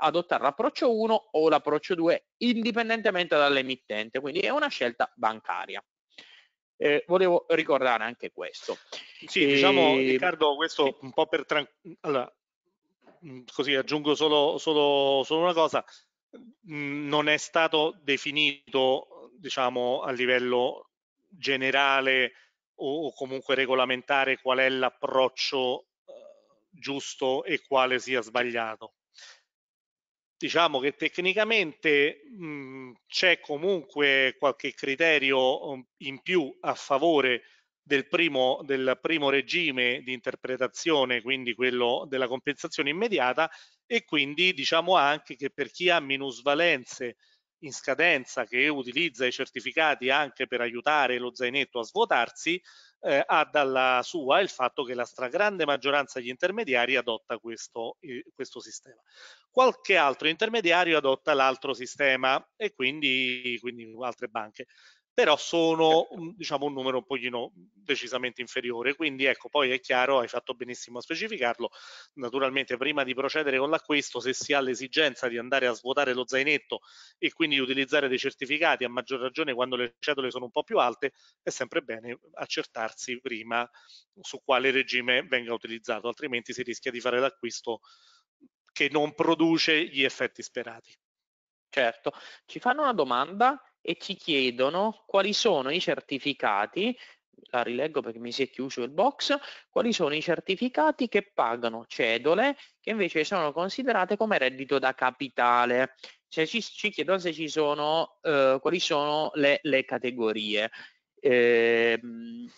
adottare l'approccio 1 o l'approccio 2 indipendentemente dall'emittente, quindi è una scelta bancaria. Eh, volevo ricordare anche questo. Sì, e... diciamo ehm, Riccardo, questo sì. un po' per tranquillità. Allora, mm, così aggiungo solo, solo, solo una cosa, mm, non è stato definito diciamo, a livello generale o, comunque regolamentare qual è l'approccio eh, giusto e quale sia sbagliato. Diciamo che tecnicamente mm, c'è comunque qualche criterio mm, in più a favore del primo, del primo, regime di interpretazione, quindi quello della compensazione immediata, e quindi diciamo anche che per chi ha minusvalenze in scadenza che utilizza i certificati anche per aiutare lo zainetto a svuotarsi, eh, ha dalla sua il fatto che la stragrande maggioranza degli intermediari adotta questo, eh, questo sistema. Qualche altro intermediario adotta l'altro sistema e quindi, quindi altre banche però sono certo. diciamo, un numero un pochino decisamente inferiore. Quindi ecco, poi è chiaro, hai fatto benissimo a specificarlo, naturalmente prima di procedere con l'acquisto, se si ha l'esigenza di andare a svuotare lo zainetto e quindi utilizzare dei certificati, a maggior ragione quando le cedole sono un po' più alte, è sempre bene accertarsi prima su quale regime venga utilizzato, altrimenti si rischia di fare l'acquisto che non produce gli effetti sperati. Certo, ci fanno una domanda e ci chiedono quali sono i certificati la rileggo perché mi si è chiuso il box, quali sono i certificati che pagano cedole che invece sono considerate come reddito da capitale. Cioè ci, ci chiedono se ci sono, eh, quali sono le, le categorie. Eh,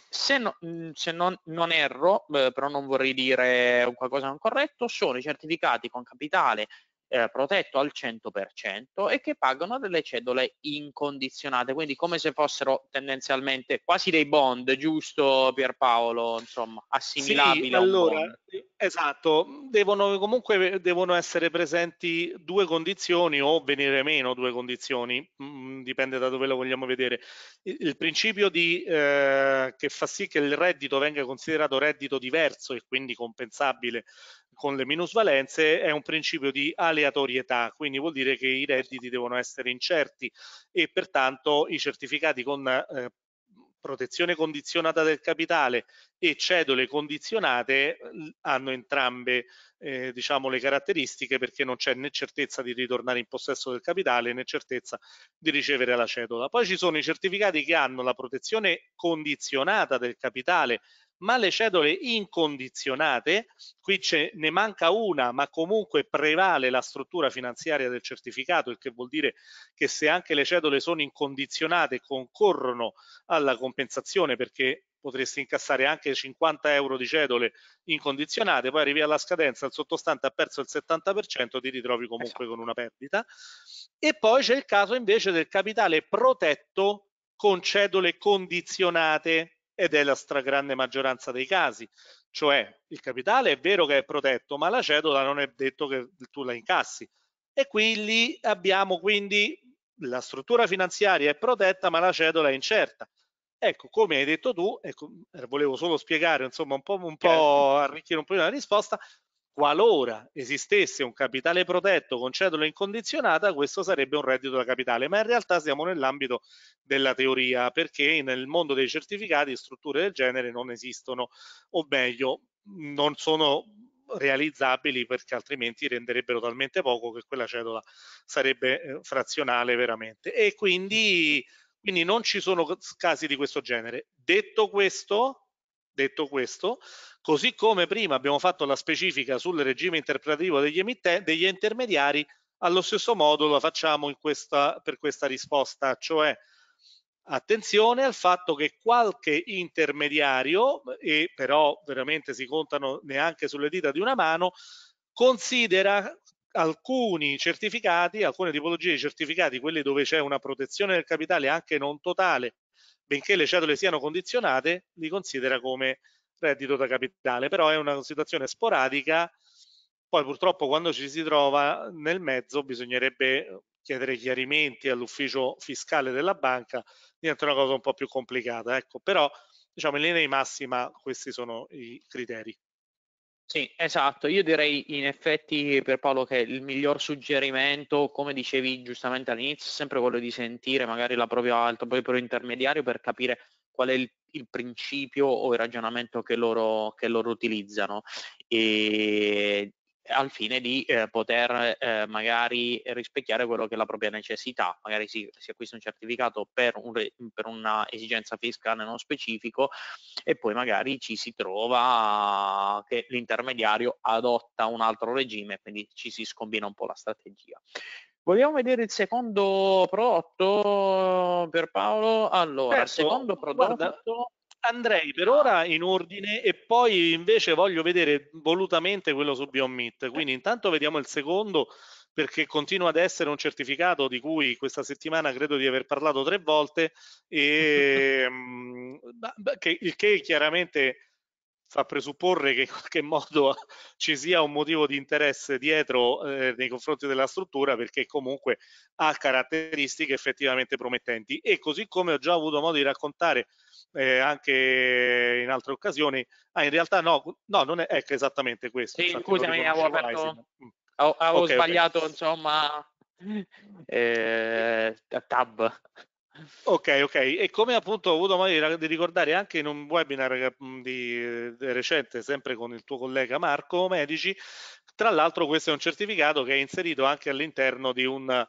se, no, mm, se non, non, erro, eh, però non vorrei dire qualcosa non corretto, sono i certificati con capitale eh, protetto al 100% e che pagano delle cedole incondizionate, quindi come se fossero tendenzialmente quasi dei bond, giusto Pierpaolo, insomma, assimilabili sì, allora, bond. Esatto, mhmm, devono comunque eh, devono essere presenti due condizioni o venire meno due condizioni, mhmm, dipende da dove lo vogliamo vedere. Il, il principio di, eh, che fa sì che il reddito venga considerato reddito diverso e quindi compensabile con le minusvalenze è un principio di aleatorietà, quindi vuol dire che i redditi devono essere incerti e pertanto i certificati con eh, protezione condizionata del capitale e cedole condizionate hanno entrambe eh, diciamo, le caratteristiche perché non c'è né certezza di ritornare in possesso del capitale né certezza di ricevere la cedola. Poi ci sono i certificati che hanno la protezione condizionata del capitale ma le cedole incondizionate, qui ne manca una, ma comunque prevale la struttura finanziaria del certificato, il che vuol dire che se anche le cedole sono incondizionate concorrono alla compensazione perché potresti incassare anche 50 euro di cedole incondizionate, poi arrivi alla scadenza, il sottostante ha perso il 70%, ti ritrovi comunque esatto. con una esatto. perdita. E poi c'è il caso invece del capitale protetto con cedole condizionate, ed è la stragrande maggioranza dei casi. Cioè il capitale è vero che è protetto, ma la cedola non è detto che tu la incassi. E quindi abbiamo quindi la struttura finanziaria è protetta, ma la cedola è incerta. Ecco, come hai detto tu, ecco, volevo solo spiegare, insomma, un po', un po' certo. arricchire un po' la risposta, qualora esistesse un capitale protetto con cedola incondizionata, questo sarebbe un reddito da capitale, ma in realtà siamo nell'ambito della teoria, perché nel mondo dei certificati strutture del genere non esistono, o meglio, non sono realizzabili perché altrimenti renderebbero talmente poco che quella cedola sarebbe eh, frazionale veramente e quindi, quindi non ci sono casi di questo genere detto questo Detto questo, così come prima abbiamo fatto la specifica sul regime interpretativo degli, degli intermediari, allo stesso modo la facciamo questa, per questa risposta, cioè attenzione al fatto che qualche intermediario, e però veramente si contano neanche sulle dita di una mano, considera alcuni certificati, alcune tipologie di certificati, quelli dove c'è una protezione del capitale anche non totale benché le cedole siano condizionate, li considera come reddito da capitale, però è una situazione sporadica, poi purtroppo quando ci si trova nel mezzo bisognerebbe chiedere chiarimenti all'ufficio fiscale della banca, diventa una cosa un po' più complicata, ecco, però diciamo in linea di massima questi sono i criteri. Sì, esatto. Io direi in effetti per Paolo che il miglior suggerimento, come dicevi giustamente all'inizio, è sempre quello di sentire magari la propria il proprio intermediario per capire qual è il, il principio o il ragionamento che loro, che loro utilizzano. E al fine di eh, poter eh, magari rispecchiare quello che è la propria necessità, magari si, si acquista un certificato per, un per, una esigenza fiscale non specifico e poi magari ci si trova che l'intermediario adotta un altro regime, quindi ci si scombina un po' la strategia. Vogliamo vedere il secondo prodotto per Paolo? Allora, certo, secondo prodotto... Guarda andrei per ora in ordine e poi invece voglio vedere volutamente quello su Beyond Meat. Quindi intanto vediamo il secondo perché continua ad essere un certificato di cui questa settimana credo di aver parlato tre volte e mm, che, il che chiaramente fa presupporre che in qualche modo ci sia un motivo di interesse dietro eh, nei confronti della struttura perché comunque ha caratteristiche effettivamente promettenti e così come ho già avuto modo di raccontare eh, anche in altre occasioni, ah, in realtà no, no non è ecco, esattamente questo. Sì, scusami, avevo, aperto, avevo, mm. avevo okay, sbagliato okay. insomma eh, tab. Ok, ok. E come appunto ho avuto modo di ricordare anche in un webinar di, di eh, recente, sempre con il tuo collega Marco Medici, tra l'altro questo è un certificato che è inserito anche all'interno di un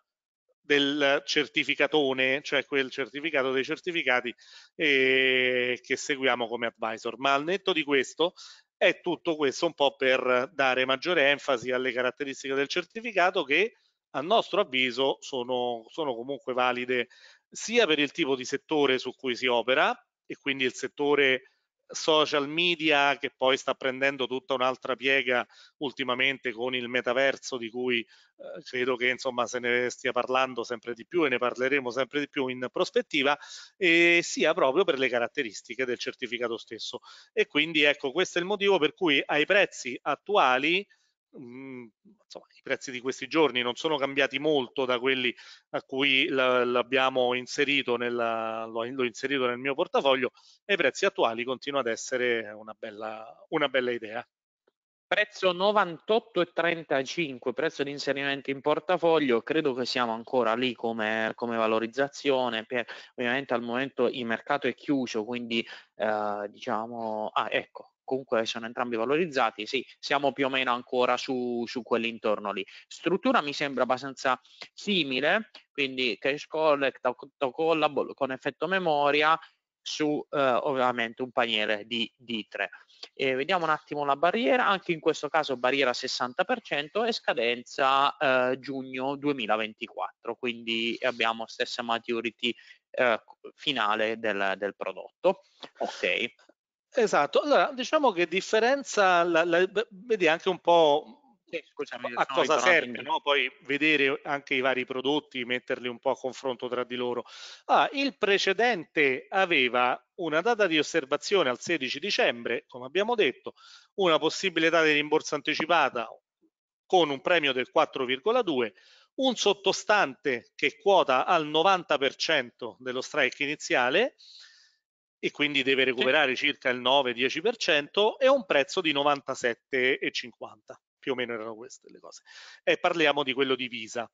del certificatone, cioè quel certificato dei certificati eh, che seguiamo come advisor. Ma al netto di questo è tutto questo un po' per dare maggiore enfasi alle caratteristiche del certificato che a nostro avviso sono, sono comunque valide sia per il tipo di settore su cui si opera e quindi il settore social media che poi sta prendendo tutta un'altra piega ultimamente con il metaverso di cui eh, credo che insomma se ne stia parlando sempre di più e ne parleremo sempre di più in prospettiva e sia proprio per le caratteristiche del certificato stesso e quindi ecco questo è il motivo per cui ai prezzi attuali mh, mm, insomma, i prezzi di questi giorni non sono cambiati molto da quelli a cui l'abbiamo inserito, inserito nel mio portafoglio e i prezzi attuali continuano ad essere una bella, una bella idea prezzo 98,35 prezzo di inserimento in portafoglio credo che siamo ancora lì come, come valorizzazione per, ovviamente al momento il mercato è chiuso quindi eh, diciamo ah ecco comunque sono entrambi valorizzati, sì, siamo più o meno ancora su, su quell'intorno lì. Struttura mi sembra abbastanza simile, quindi cache collect, autocollab con effetto memoria su eh, ovviamente un paniere di, d 3. E vediamo un attimo la barriera, anche in questo caso barriera 60% e scadenza eh, giugno 2024, quindi abbiamo stessa maturity eh, finale del, del prodotto. Ok. Esatto, allora diciamo che differenza, la, la, vedi anche un po' Sì, scusami, a cosa serve, no? poi vedere anche i vari prodotti, metterli un po' a confronto tra di loro. Ah, il precedente aveva una data di osservazione al 16 dicembre, come abbiamo detto, una possibilità di rimborso anticipata con un premio del 4,2, un sottostante che quota al 90% dello strike iniziale e quindi deve recuperare sì. circa il 9-10% e un prezzo di 97,50 più o meno erano queste le cose e parliamo di quello di Visa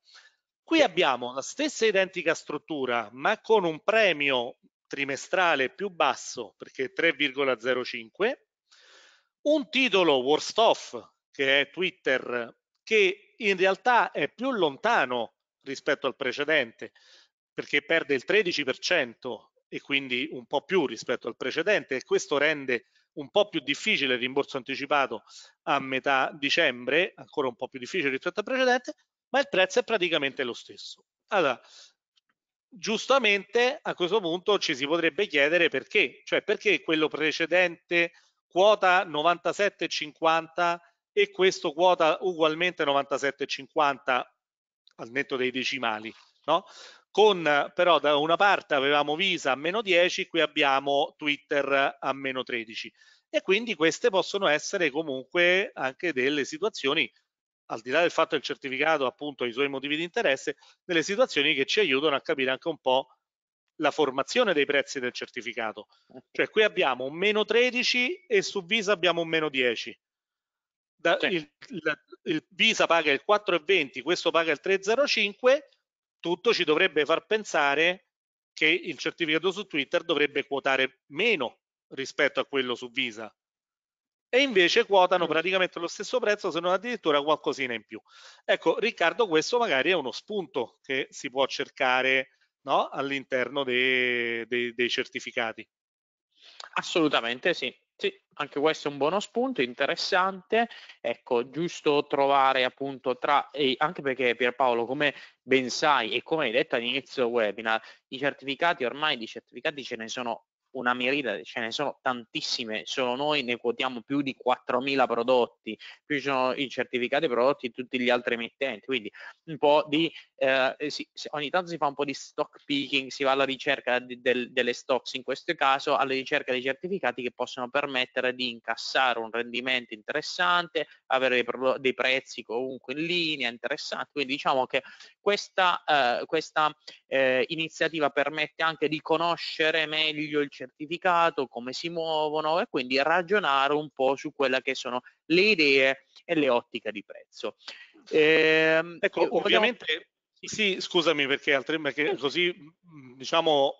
qui sì. abbiamo la stessa identica struttura ma con un premio trimestrale più basso perché 3,05 un titolo worst off che è Twitter che in realtà è più lontano rispetto al precedente perché perde il 13% e quindi un po' più rispetto al precedente e questo rende un po' più difficile il rimborso anticipato a metà dicembre, ancora un po' più difficile rispetto al precedente, ma il prezzo è praticamente lo stesso. Allora, giustamente a questo punto ci si potrebbe chiedere perché, cioè perché quello precedente quota 97,50 e questo quota ugualmente 97,50 al netto dei decimali, no? con però da una parte avevamo Visa a meno 10, qui abbiamo Twitter a meno 13 e quindi queste possono essere comunque anche delle situazioni al di là del fatto del certificato appunto i suoi motivi di interesse, delle situazioni che ci aiutano a capire anche un po' la formazione dei prezzi del certificato. Cioè qui abbiamo un meno 13 e su Visa abbiamo un meno 10. Da, sì. il, il, il Visa paga il 4,20, questo paga il 3,05 tutto ci dovrebbe far pensare che il certificato su Twitter dovrebbe quotare meno rispetto a quello su Visa e invece quotano mm. praticamente lo stesso prezzo se non addirittura qualcosina in più. Ecco Riccardo questo magari è uno spunto che si può cercare no? all'interno dei, dei, dei certificati. Assolutamente sì, sì, anche questo è un buono spunto, interessante, ecco, giusto trovare appunto tra, e anche perché Pierpaolo, come ben sai e come hai detto all'inizio webinar, i certificati ormai di certificati ce ne sono una miriade, ce ne sono tantissime, solo noi ne quotiamo più di 4.000 prodotti, più ci sono i certificati prodotti di tutti gli altri emittenti, quindi un po' di, eh, si, ogni tanto si fa un po' di stock picking, si va alla ricerca di, del, delle stocks in questo caso, alla ricerca dei certificati che possono permettere di incassare un rendimento interessante, avere dei, dei prezzi comunque in linea interessanti, quindi diciamo che questa, eh, questa eh, iniziativa permette anche di conoscere meglio il certificato, come si muovono e quindi ragionare un po' su quelle che sono le idee e le ottiche di prezzo. Eh, ecco, vogliamo... ovviamente, sì, scusami perché altrimenti così mm, diciamo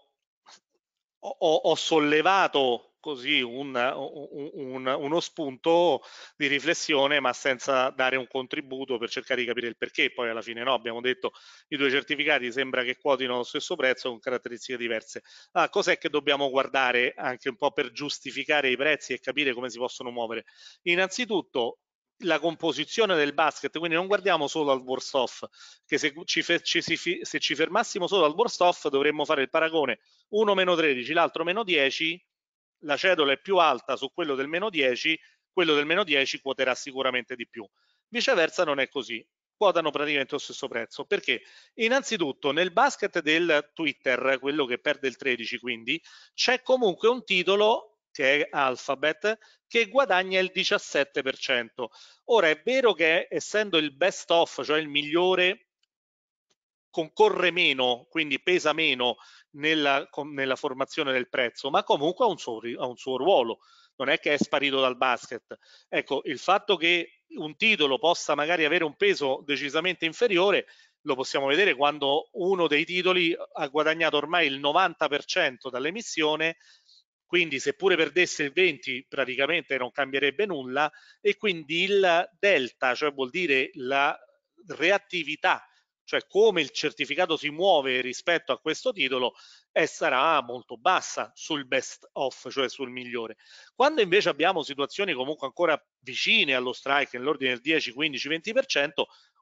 ho, ho sollevato così un, un, uno spunto di riflessione ma senza dare un contributo per cercare di capire il perché poi alla fine no abbiamo detto i due certificati sembra che quotino lo stesso prezzo con caratteristiche diverse ah, cos'è che dobbiamo guardare anche un po' per giustificare i prezzi e capire come si possono muovere innanzitutto la composizione del basket, quindi non guardiamo solo al worst off, che se ci, se ci fermassimo solo al worst off dovremmo fare il paragone 1-13, l'altro meno 10, la cedola è più alta su quello del meno 10, quello del meno 10 quoterà sicuramente di più. Viceversa non è così, quotano praticamente lo stesso prezzo. Perché? Innanzitutto nel basket del Twitter, quello che perde il 13 quindi, c'è comunque un titolo che è Alphabet, che guadagna il 17%. Ora è vero che essendo il best off, cioè il migliore, concorre meno, quindi pesa meno nella, nella formazione del prezzo, ma comunque ha un, suo, ha un suo ruolo, non è che è sparito dal basket. Ecco, il fatto che un titolo possa magari avere un peso decisamente inferiore lo possiamo vedere quando uno dei titoli ha guadagnato ormai il 90% dall'emissione, quindi seppure perdesse il 20 praticamente non cambierebbe nulla e quindi il delta, cioè vuol dire la reattività cioè come il certificato si muove rispetto a questo titolo eh, sarà molto bassa sul best off, cioè sul migliore. Quando invece abbiamo situazioni comunque ancora vicine allo strike, nell'ordine del 10, 15, 20%,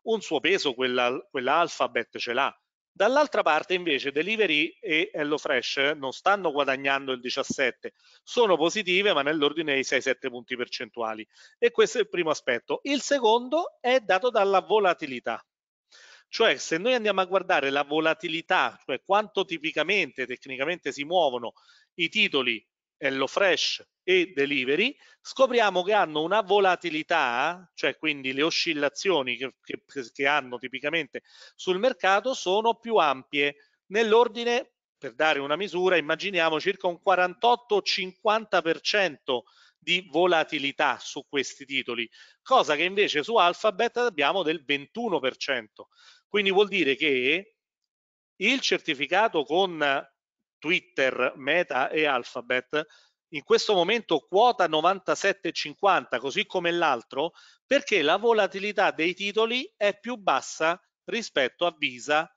un suo peso quella, quell'alphabet ce l'ha. Dall'altra parte invece Delivery e HelloFresh non stanno guadagnando il 17, sono positive ma nell'ordine dei 6-7 punti percentuali e questo è il primo aspetto. Il secondo è dato dalla volatilità, cioè se noi andiamo a guardare la volatilità, cioè quanto tipicamente, tecnicamente si muovono i titoli Fresh e Delivery, scopriamo che hanno una volatilità, cioè quindi le oscillazioni che, che, che hanno tipicamente sul mercato sono più ampie, nell'ordine, per dare una misura, immaginiamo circa un 48-50% di volatilità su questi titoli, cosa che invece su Alphabet abbiamo del 21%. Quindi vuol dire che il certificato con Twitter, Meta e Alphabet in questo momento quota 97,50 così come l'altro perché la volatilità dei titoli è più bassa rispetto a Visa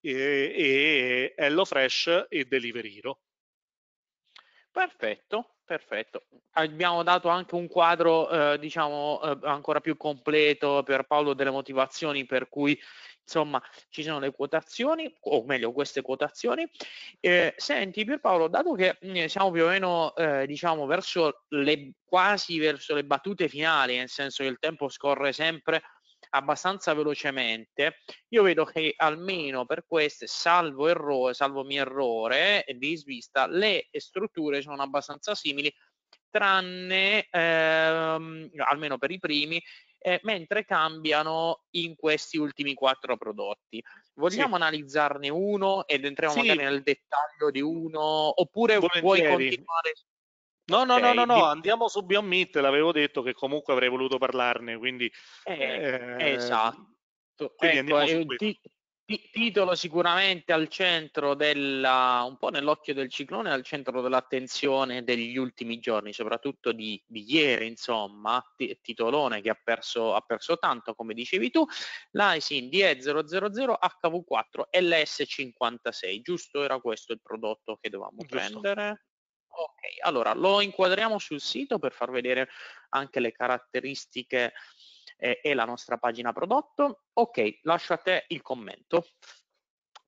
e, eh, e HelloFresh e Deliveriro. Perfetto, perfetto. Abbiamo dato anche un quadro, eh, diciamo, eh, ancora più completo per Paolo delle motivazioni per cui, insomma, ci sono le quotazioni, o meglio, queste quotazioni. Eh, senti, Pierpaolo, dato che mm, siamo più o meno, eh, diciamo, verso le, quasi verso le battute finali, nel senso che il tempo scorre sempre abbastanza velocemente, io vedo che almeno per queste, salvo errore, salvo mio errore e di svista, le strutture sono abbastanza simili, tranne ehm, almeno per i primi, eh, mentre cambiano in questi ultimi quattro prodotti. Vogliamo sì. analizzarne uno ed entriamo sì. magari nel dettaglio di uno, oppure Volentieri. vuoi continuare No, no, okay. no, no, no, andiamo su Beyond Meat, l'avevo detto che comunque avrei voluto parlarne, quindi... Eh, eh, esatto, quindi ecco, ti, ti, titolo sicuramente al centro della, un po' nell'occhio del ciclone, al centro dell'attenzione degli ultimi giorni, soprattutto di, di ieri, insomma, t- titolone che ha perso, ha perso tanto, come dicevi tu, l'ISIN DE000 HV4 LS56, giusto era questo il prodotto che dovevamo giusto. prendere? Ok, allora lo inquadriamo sul sito per far vedere anche le caratteristiche eh, e la nostra pagina prodotto. Ok, lascio a te il commento.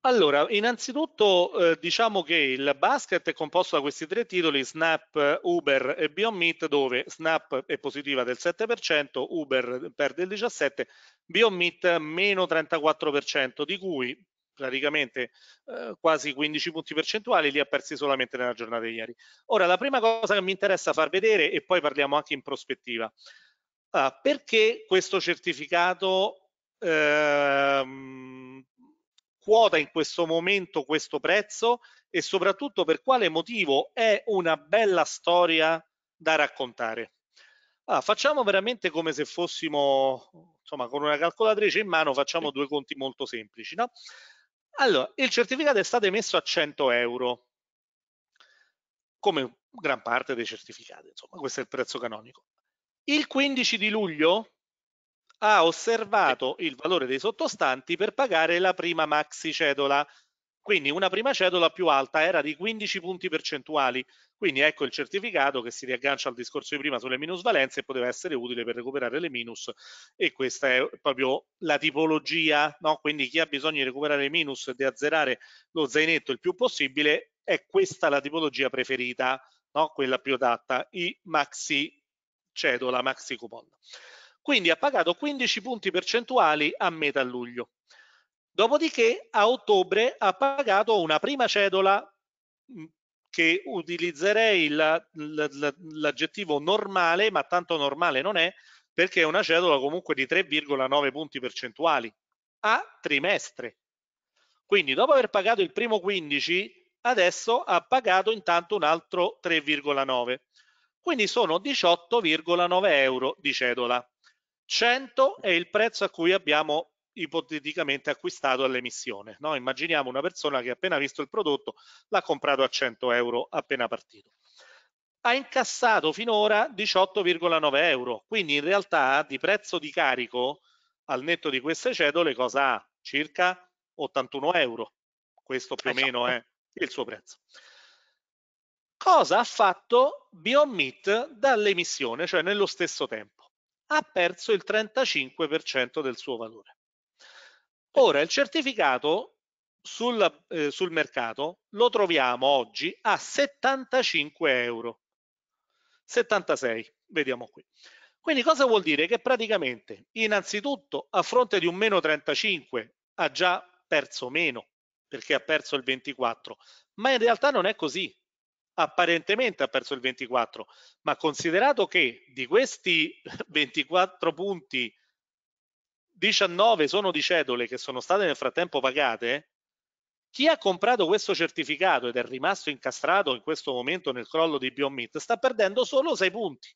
Allora, innanzitutto eh, diciamo che il basket è composto da questi tre titoli, Snap, Uber e Biomit, dove Snap è positiva del 7%, Uber perde il 17%, Biomit meno 34%, di cui praticamente eh, quasi 15 punti percentuali, li ha persi solamente nella giornata di ieri. Ora, la prima cosa che mi interessa far vedere, e poi parliamo anche in prospettiva, ah, perché questo certificato ehm, quota in questo momento questo prezzo e soprattutto per quale motivo è una bella storia da raccontare. Ah, facciamo veramente come se fossimo, insomma, con una calcolatrice in mano, facciamo due conti molto semplici. No? Allora, il certificato è stato emesso a 100 euro, come gran parte dei certificati, insomma, questo è il prezzo canonico. Il 15 di luglio ha osservato il valore dei sottostanti per pagare la prima maxi cedola, quindi una prima cedola più alta era di 15 punti percentuali, quindi ecco il certificato che si riaggancia al discorso di prima sulle minusvalenze e poteva essere utile per recuperare le minus e questa è proprio la tipologia, no? quindi chi ha bisogno di recuperare i minus e di azzerare lo zainetto il più possibile è questa la tipologia preferita, no? quella più adatta, i maxi cedola, maxi coupon. Quindi ha pagato 15 punti percentuali a metà luglio. Dopodiché a ottobre ha pagato una prima cedola che utilizzerei l'aggettivo normale, ma tanto normale non è, perché è una cedola comunque di 3,9 punti percentuali a trimestre. Quindi dopo aver pagato il primo 15, adesso ha pagato intanto un altro 3,9. Quindi sono 18,9 euro di cedola. 100 è il prezzo a cui abbiamo ipoteticamente acquistato all'emissione. No? Immaginiamo una persona che ha appena visto il prodotto l'ha comprato a 100 euro appena partito. Ha incassato finora 18,9 euro, quindi in realtà di prezzo di carico al netto di queste cedole cosa ha? Circa 81 euro. Questo più o meno è esatto. il suo prezzo. Cosa ha fatto Beyond dall'emissione, cioè nello stesso tempo? Ha perso il 35% del suo valore. Ora, il certificato sul, eh, sul mercato lo troviamo oggi a 75 euro. 76, vediamo qui. Quindi cosa vuol dire? Che praticamente, innanzitutto, a fronte di un meno 35 ha già perso meno, perché ha perso il 24, ma in realtà non è così. Apparentemente ha perso il 24, ma considerato che di questi 24 punti 19 sono di cedole che sono state nel frattempo pagate, chi ha comprato questo certificato ed è rimasto incastrato in questo momento nel crollo di Biomit sta perdendo solo 6 punti.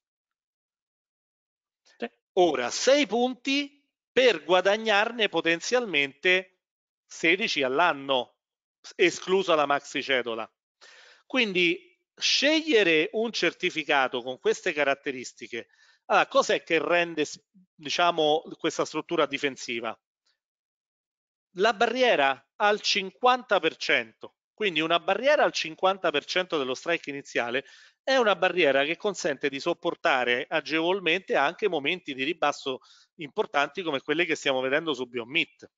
Ora, 6 punti per guadagnarne potenzialmente 16 all'anno, esclusa la maxi cedola. Quindi scegliere un certificato con queste caratteristiche allora, cos'è che rende diciamo, questa struttura difensiva? La barriera al 50%, quindi una barriera al 50% dello strike iniziale è una barriera che consente di sopportare agevolmente anche momenti di ribasso importanti come quelli che stiamo vedendo su Biomit.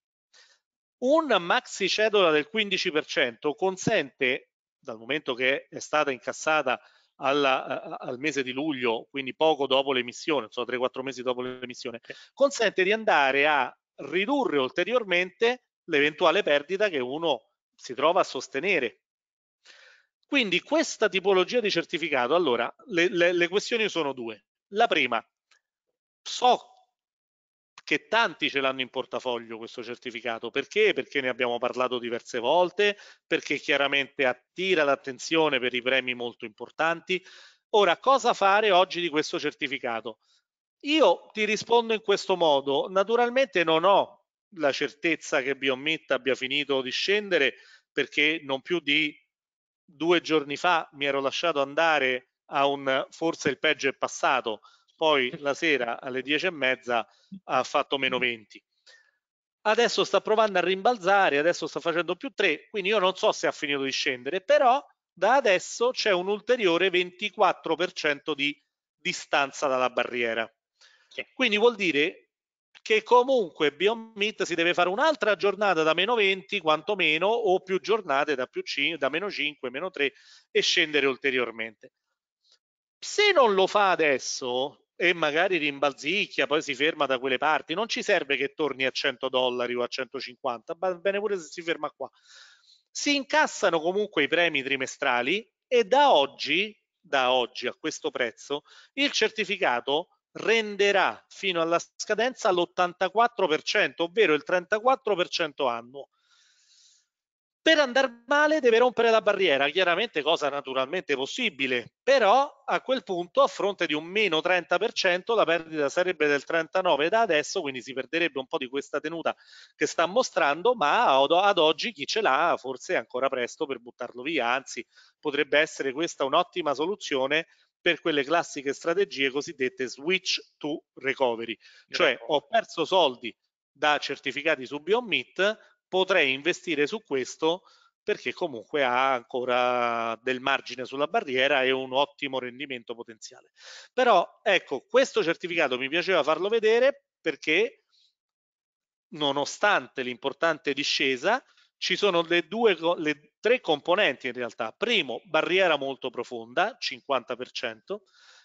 Un maxi cedola del 15% consente, dal momento che è stata incassata alla, al mese di luglio, quindi poco dopo l'emissione, sono 3-4 mesi dopo l'emissione, consente di andare a ridurre ulteriormente l'eventuale perdita che uno si trova a sostenere. Quindi questa tipologia di certificato, allora, le, le, le questioni sono due. La prima, so che tanti ce l'hanno in portafoglio questo certificato. Perché? Perché ne abbiamo parlato diverse volte, perché chiaramente attira l'attenzione per i premi molto importanti. Ora, cosa fare oggi di questo certificato? Io ti rispondo in questo modo. Naturalmente non ho la certezza che Biomit abbia finito di scendere perché non più di due giorni fa mi ero lasciato andare a un forse il peggio è passato poi la sera alle 10 e mezza ha fatto meno 20 mm. adesso sta provando a rimbalzare adesso sta facendo più 3 quindi io non so se ha finito di scendere però da adesso c'è un ulteriore 24% di distanza dalla barriera quindi vuol dire che comunque Biomit si deve fare un'altra giornata da meno 20 quantomeno o più giornate da, più 5, da meno 5, meno 3 e scendere ulteriormente. Se non lo fa adesso, e magari rimbalzicchia, poi si ferma da quelle parti. Non ci serve che torni a 100 dollari o a 150, va bene pure se si ferma qua. Si incassano comunque i premi trimestrali e da oggi, da oggi a questo prezzo, il certificato renderà fino alla scadenza l'84%, ovvero il 34% annuo per andare male deve rompere la barriera, chiaramente cosa naturalmente possibile, però a quel punto a fronte di un meno 30% la perdita sarebbe del 39% da adesso, quindi si perderebbe un po' di questa tenuta che sta mostrando, ma ad oggi chi ce l'ha forse è ancora presto per buttarlo via, anzi potrebbe essere questa un'ottima soluzione per quelle classiche strategie cosiddette switch to recovery, cioè ho perso soldi da certificati su BioMeet potrei investire su questo perché comunque ha ancora del margine sulla barriera e un ottimo rendimento potenziale. Però ecco, questo certificato mi piaceva farlo vedere perché nonostante l'importante discesa ci sono le, due, le tre componenti in realtà. Primo, barriera molto profonda, 50%,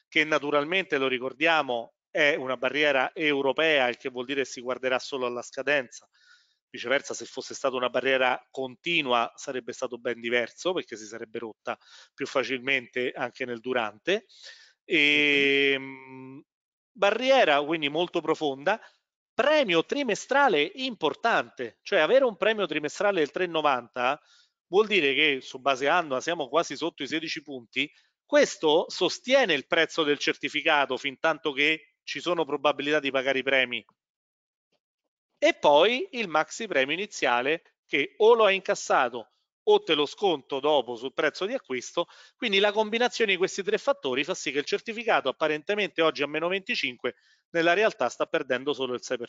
che naturalmente lo ricordiamo è una barriera europea, il che vuol dire si guarderà solo alla scadenza Viceversa, se fosse stata una barriera continua sarebbe stato ben diverso perché si sarebbe rotta più facilmente anche nel durante. E, mm. barriera quindi molto profonda, premio trimestrale importante, cioè avere un premio trimestrale del 3,90 vuol dire che su base annua siamo quasi sotto i 16 punti, questo sostiene il prezzo del certificato fin tanto che ci sono probabilità di pagare i premi e poi il maxi premio iniziale che o lo hai incassato o te lo sconto dopo sul prezzo di acquisto. Quindi la combinazione di questi tre fattori fa sì che il certificato apparentemente oggi a meno 25 nella realtà sta perdendo solo il 6%.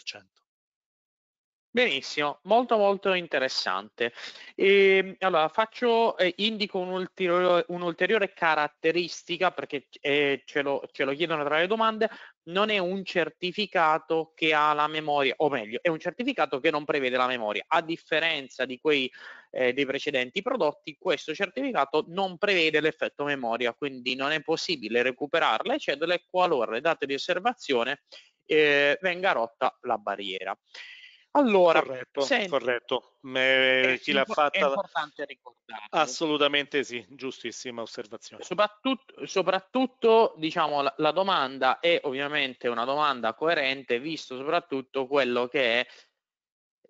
Benissimo, molto molto interessante. E, allora, faccio, eh, indico un'ulteriore, un caratteristica perché eh, ce, lo, ce, lo, chiedono tra le domande, non è un certificato che ha la memoria, o meglio, è un certificato che non prevede la memoria. A differenza di quei eh, dei precedenti prodotti, questo certificato non prevede l'effetto memoria, quindi non è possibile recuperare le cellule qualora le date di osservazione eh, venga rotta la barriera. Allora, corretto, senti, corretto. Eh, chi l'ha fatta? È importante ricordare. Assolutamente sì, giustissima osservazione. Soprattutto, soprattutto diciamo, la, la, domanda è ovviamente una domanda coerente, visto soprattutto quello che è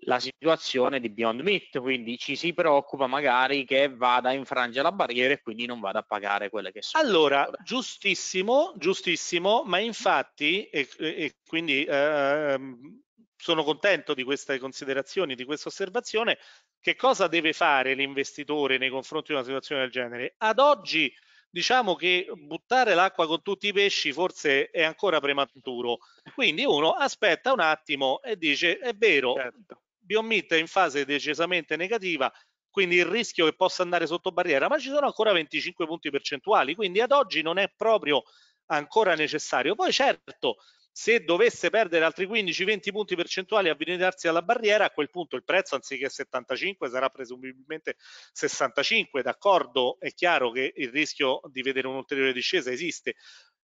la situazione di Beyond Meat, quindi ci si preoccupa magari che vada a infrangere la barriera e quindi non vada a pagare quelle che sono. Allora, giustissimo, giustissimo, ma infatti, e, e quindi... Eh, ehm, sono contento di queste considerazioni, di questa osservazione. Che cosa deve fare l'investitore nei confronti di una situazione del genere? Ad oggi diciamo che buttare l'acqua con tutti i pesci forse è ancora prematuro. Quindi uno aspetta un attimo e dice è vero, certo. Biomit è in fase decisamente negativa, quindi il rischio che possa andare sotto barriera, ma ci sono ancora 25 punti percentuali, quindi ad oggi non è proprio ancora necessario. Poi certo, se dovesse perdere altri 15-20 punti percentuali e avvicinarsi alla barriera, a quel punto il prezzo anziché 75 sarà presumibilmente 65, d'accordo? È chiaro che il rischio di vedere un'ulteriore discesa esiste.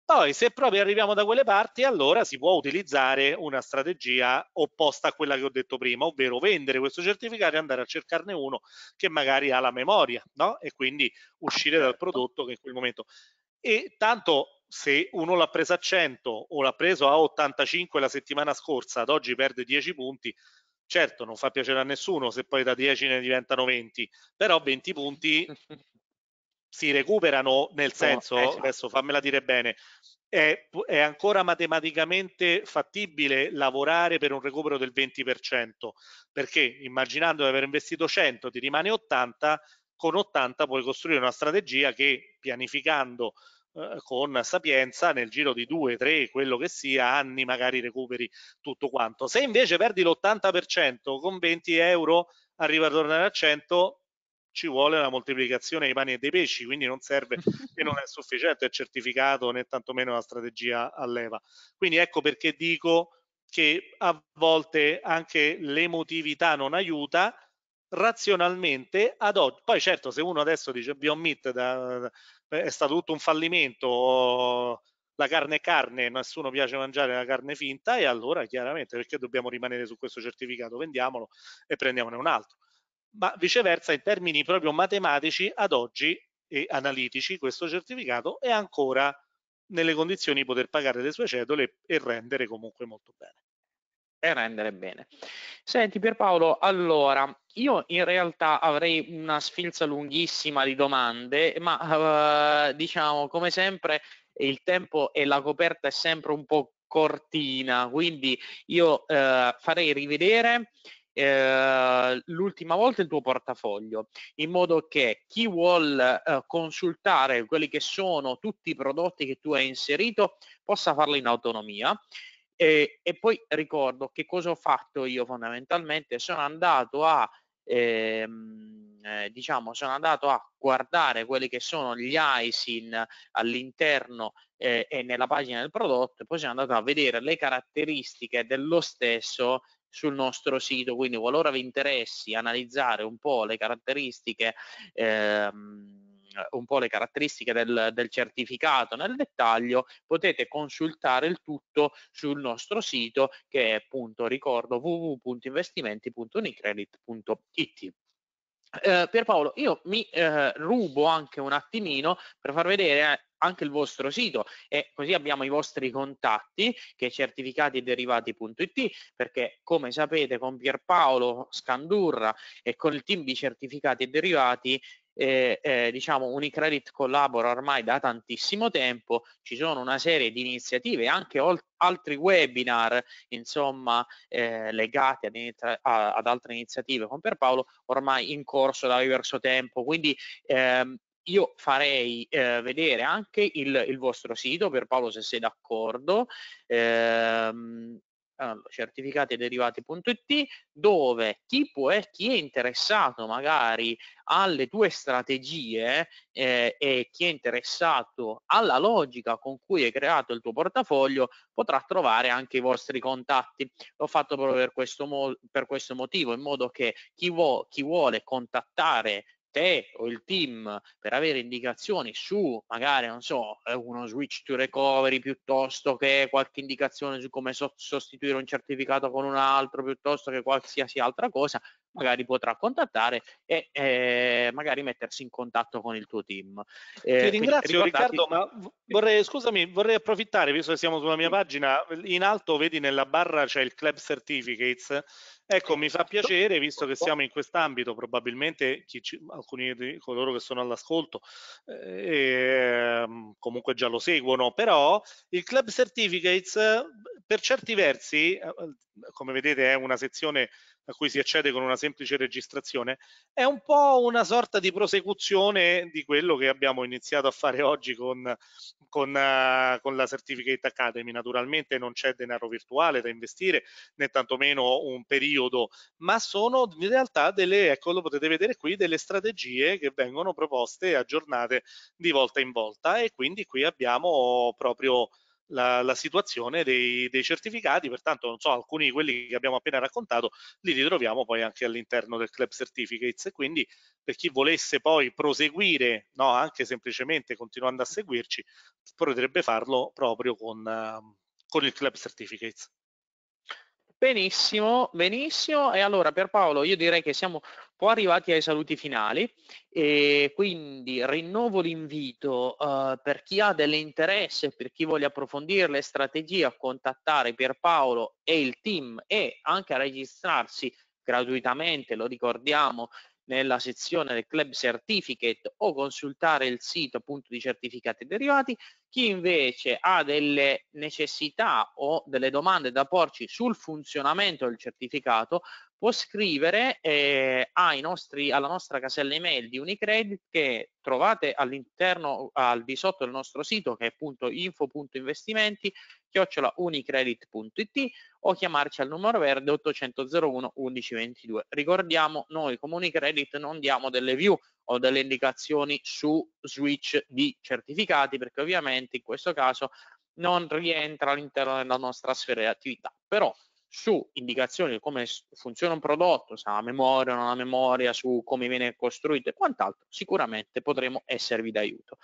Poi se proprio arriviamo da quelle parti, allora si può utilizzare una strategia opposta a quella che ho detto prima, ovvero vendere questo certificato e andare a cercarne uno che magari ha la memoria, no? E quindi uscire dal prodotto che in quel momento e tanto se uno l'ha presa a 100 o l'ha preso a 85 la settimana scorsa, ad oggi perde 10 punti, certo non fa piacere a nessuno se poi da 10 ne diventano 20, però 20 punti si recuperano nel senso, no, eh, adesso fammela dire bene, è, è, ancora matematicamente fattibile lavorare per un recupero del 20%, perché immaginando di aver investito 100 ti rimane 80, con 80 puoi costruire una strategia che pianificando eh, con sapienza nel giro di due, tre, quello che sia, anni magari recuperi tutto quanto. Se invece perdi l'80% con 20 euro arriva a tornare a 100 ci vuole una moltiplicazione dei pani e dei pesci, quindi non serve e non è sufficiente il certificato né tantomeno la strategia a leva. Quindi ecco perché dico che a volte anche l'emotività non aiuta razionalmente ad oggi. Poi certo se uno adesso dice Beyond Meat da, è stato tutto un fallimento, oh, la carne è carne, nessuno piace mangiare la carne finta e allora chiaramente perché dobbiamo rimanere su questo certificato? Vendiamolo e prendiamone un altro. Ma viceversa in termini proprio matematici ad oggi e analitici questo certificato è ancora nelle condizioni di poter pagare le sue cedole e rendere comunque molto bene e rendere bene. Senti Pierpaolo, allora io in realtà avrei una sfilza lunghissima di domande, ma eh, diciamo come sempre il tempo e la coperta è sempre un po' cortina, quindi io eh, farei rivedere eh, l'ultima volta il tuo portafoglio, in modo che chi vuol eh, consultare quelli che sono tutti i prodotti che tu hai inserito possa farlo in autonomia e, e, poi ricordo che cosa ho fatto io fondamentalmente, sono andato a ehm, eh, diciamo sono andato a guardare quelli che sono gli ISIN all'interno eh, e nella pagina del prodotto, e poi sono andato a vedere le caratteristiche dello stesso sul nostro sito, quindi qualora vi interessi analizzare un po' le caratteristiche ehm, Mhmm, un po' le caratteristiche del, del certificato nel dettaglio, potete consultare il tutto sul nostro sito che è appunto, ricordo, www.investimenti.unicredit.it. Eh, Pierpaolo, io mi eh, rubo anche un attimino per far vedere eh, anche il vostro sito e così abbiamo i vostri contatti che è certificatiderivati.it perché come sapete con Pierpaolo Scandurra e con il team di certificati e derivati eh, eh, diciamo Unicredit collabora ormai da tantissimo tempo, ci sono una serie di iniziative, anche altri webinar insomma eh, legati ad, a, ad, altre iniziative con Perpaolo ormai in corso da diverso tempo, quindi ehm, io farei eh, vedere anche il, il, vostro sito per Paolo se sei d'accordo ehm, allora, certificati e derivati.it dove chi, può, chi è interessato magari alle tue strategie eh, e chi è interessato alla logica con cui hai creato il tuo portafoglio potrà trovare anche i vostri contatti. L'ho fatto proprio per questo, per questo motivo, in modo che chi, vuo, chi vuole contattare te o il team per avere indicazioni su magari non so eh, uno switch to recovery piuttosto che qualche indicazione su come so- sostituire un certificato con un altro piuttosto che qualsiasi altra cosa magari potrà contattare e eh, magari mettersi in contatto con il tuo team. Eh, Ti ringrazio ricordati... Riccardo, ma vorrei, scusami, vorrei approfittare, visto che siamo sulla mia pagina, in alto vedi nella barra c'è il Club Certificates, Ecco, mi fa piacere, visto che siamo in quest'ambito, probabilmente ci, alcuni di coloro che sono all'ascolto eh, comunque già lo seguono, però il Club Certificates per certi versi, eh, come vedete è una sezione a cui si accede con una semplice registrazione, è un po' una sorta di prosecuzione di quello che abbiamo iniziato a fare oggi con, con, uh, con la Certificate Academy. Naturalmente non c'è denaro virtuale da investire, né tantomeno un periodo periodo, ma sono in realtà delle, ecco lo potete vedere qui, delle strategie che vengono proposte e aggiornate di volta in volta e quindi qui abbiamo proprio la, la, situazione dei, dei, certificati, pertanto non so, alcuni di quelli che abbiamo appena raccontato li ritroviamo poi anche all'interno del Club Certificates e quindi per chi volesse poi proseguire, no, anche semplicemente continuando a seguirci, potrebbe farlo proprio con, con il Club Certificates. Benissimo, benissimo. E allora per Paolo io direi che siamo un po' arrivati ai saluti finali e quindi rinnovo l'invito eh, per chi ha dell'interesse, per chi voglia approfondire le strategie, a contattare Pierpaolo e il team e anche a registrarsi gratuitamente, lo ricordiamo, nella sezione del club certificate o consultare il sito appunto di certificati derivati. Chi invece ha delle necessità o delle domande da porci sul funzionamento del certificato può scrivere eh, nostri, alla nostra casella email di Unicredit che trovate all'interno, al di sotto del nostro sito che è appunto info.investimenti unicredit.it o chiamarci al numero verde 800 01 1122. Ricordiamo, noi come Unicredit non diamo delle view o delle indicazioni su switch di certificati perché ovviamente in questo caso non rientra all'interno della nostra sfera di attività. Però su indicazioni di come funziona un prodotto, se ha una memoria o non ha memoria, su come viene costruito e quant'altro, sicuramente potremo esservi d'aiuto.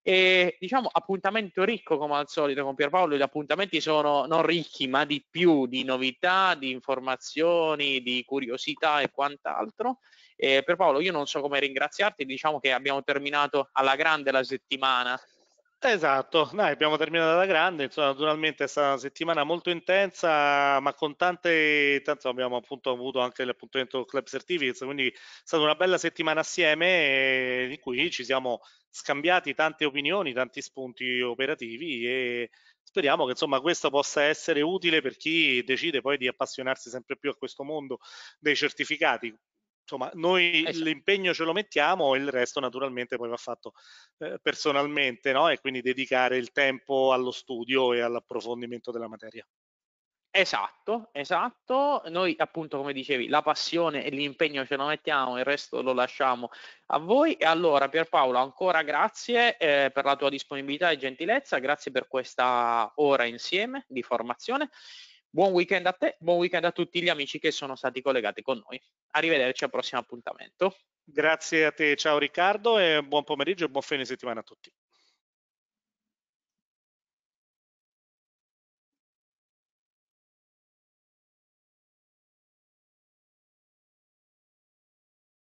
E diciamo appuntamento ricco come al solito con Pierpaolo, gli appuntamenti sono non ricchi ma di più, di novità, di informazioni, di curiosità e quant'altro. Pierpaolo, io non so come ringraziarti, diciamo che abbiamo terminato alla grande la settimana Esatto, dai, abbiamo terminato alla grande, insomma, naturalmente è stata una settimana molto intensa, ma con tante, tanto abbiamo appunto avuto anche l'appuntamento Club Certificates, quindi è stata una bella settimana assieme eh, in cui ci siamo scambiati tante opinioni, tanti spunti operativi e speriamo che insomma questo possa essere utile per chi decide poi di appassionarsi sempre più a questo mondo dei certificati insomma, noi esatto. l'impegno ce lo mettiamo il resto naturalmente poi va fatto eh, personalmente, no? E quindi dedicare il tempo allo studio e all'approfondimento della materia. Esatto, esatto. Noi appunto, come dicevi, la passione e l'impegno ce lo mettiamo, il resto lo lasciamo a voi. E allora Pierpaolo, ancora grazie eh, per la tua disponibilità e gentilezza, grazie per questa ora insieme di formazione Buon weekend a te, buon weekend a tutti gli amici che sono stati collegati con noi. Arrivederci al prossimo appuntamento. Grazie a te, ciao Riccardo e buon pomeriggio e buon fine settimana a tutti.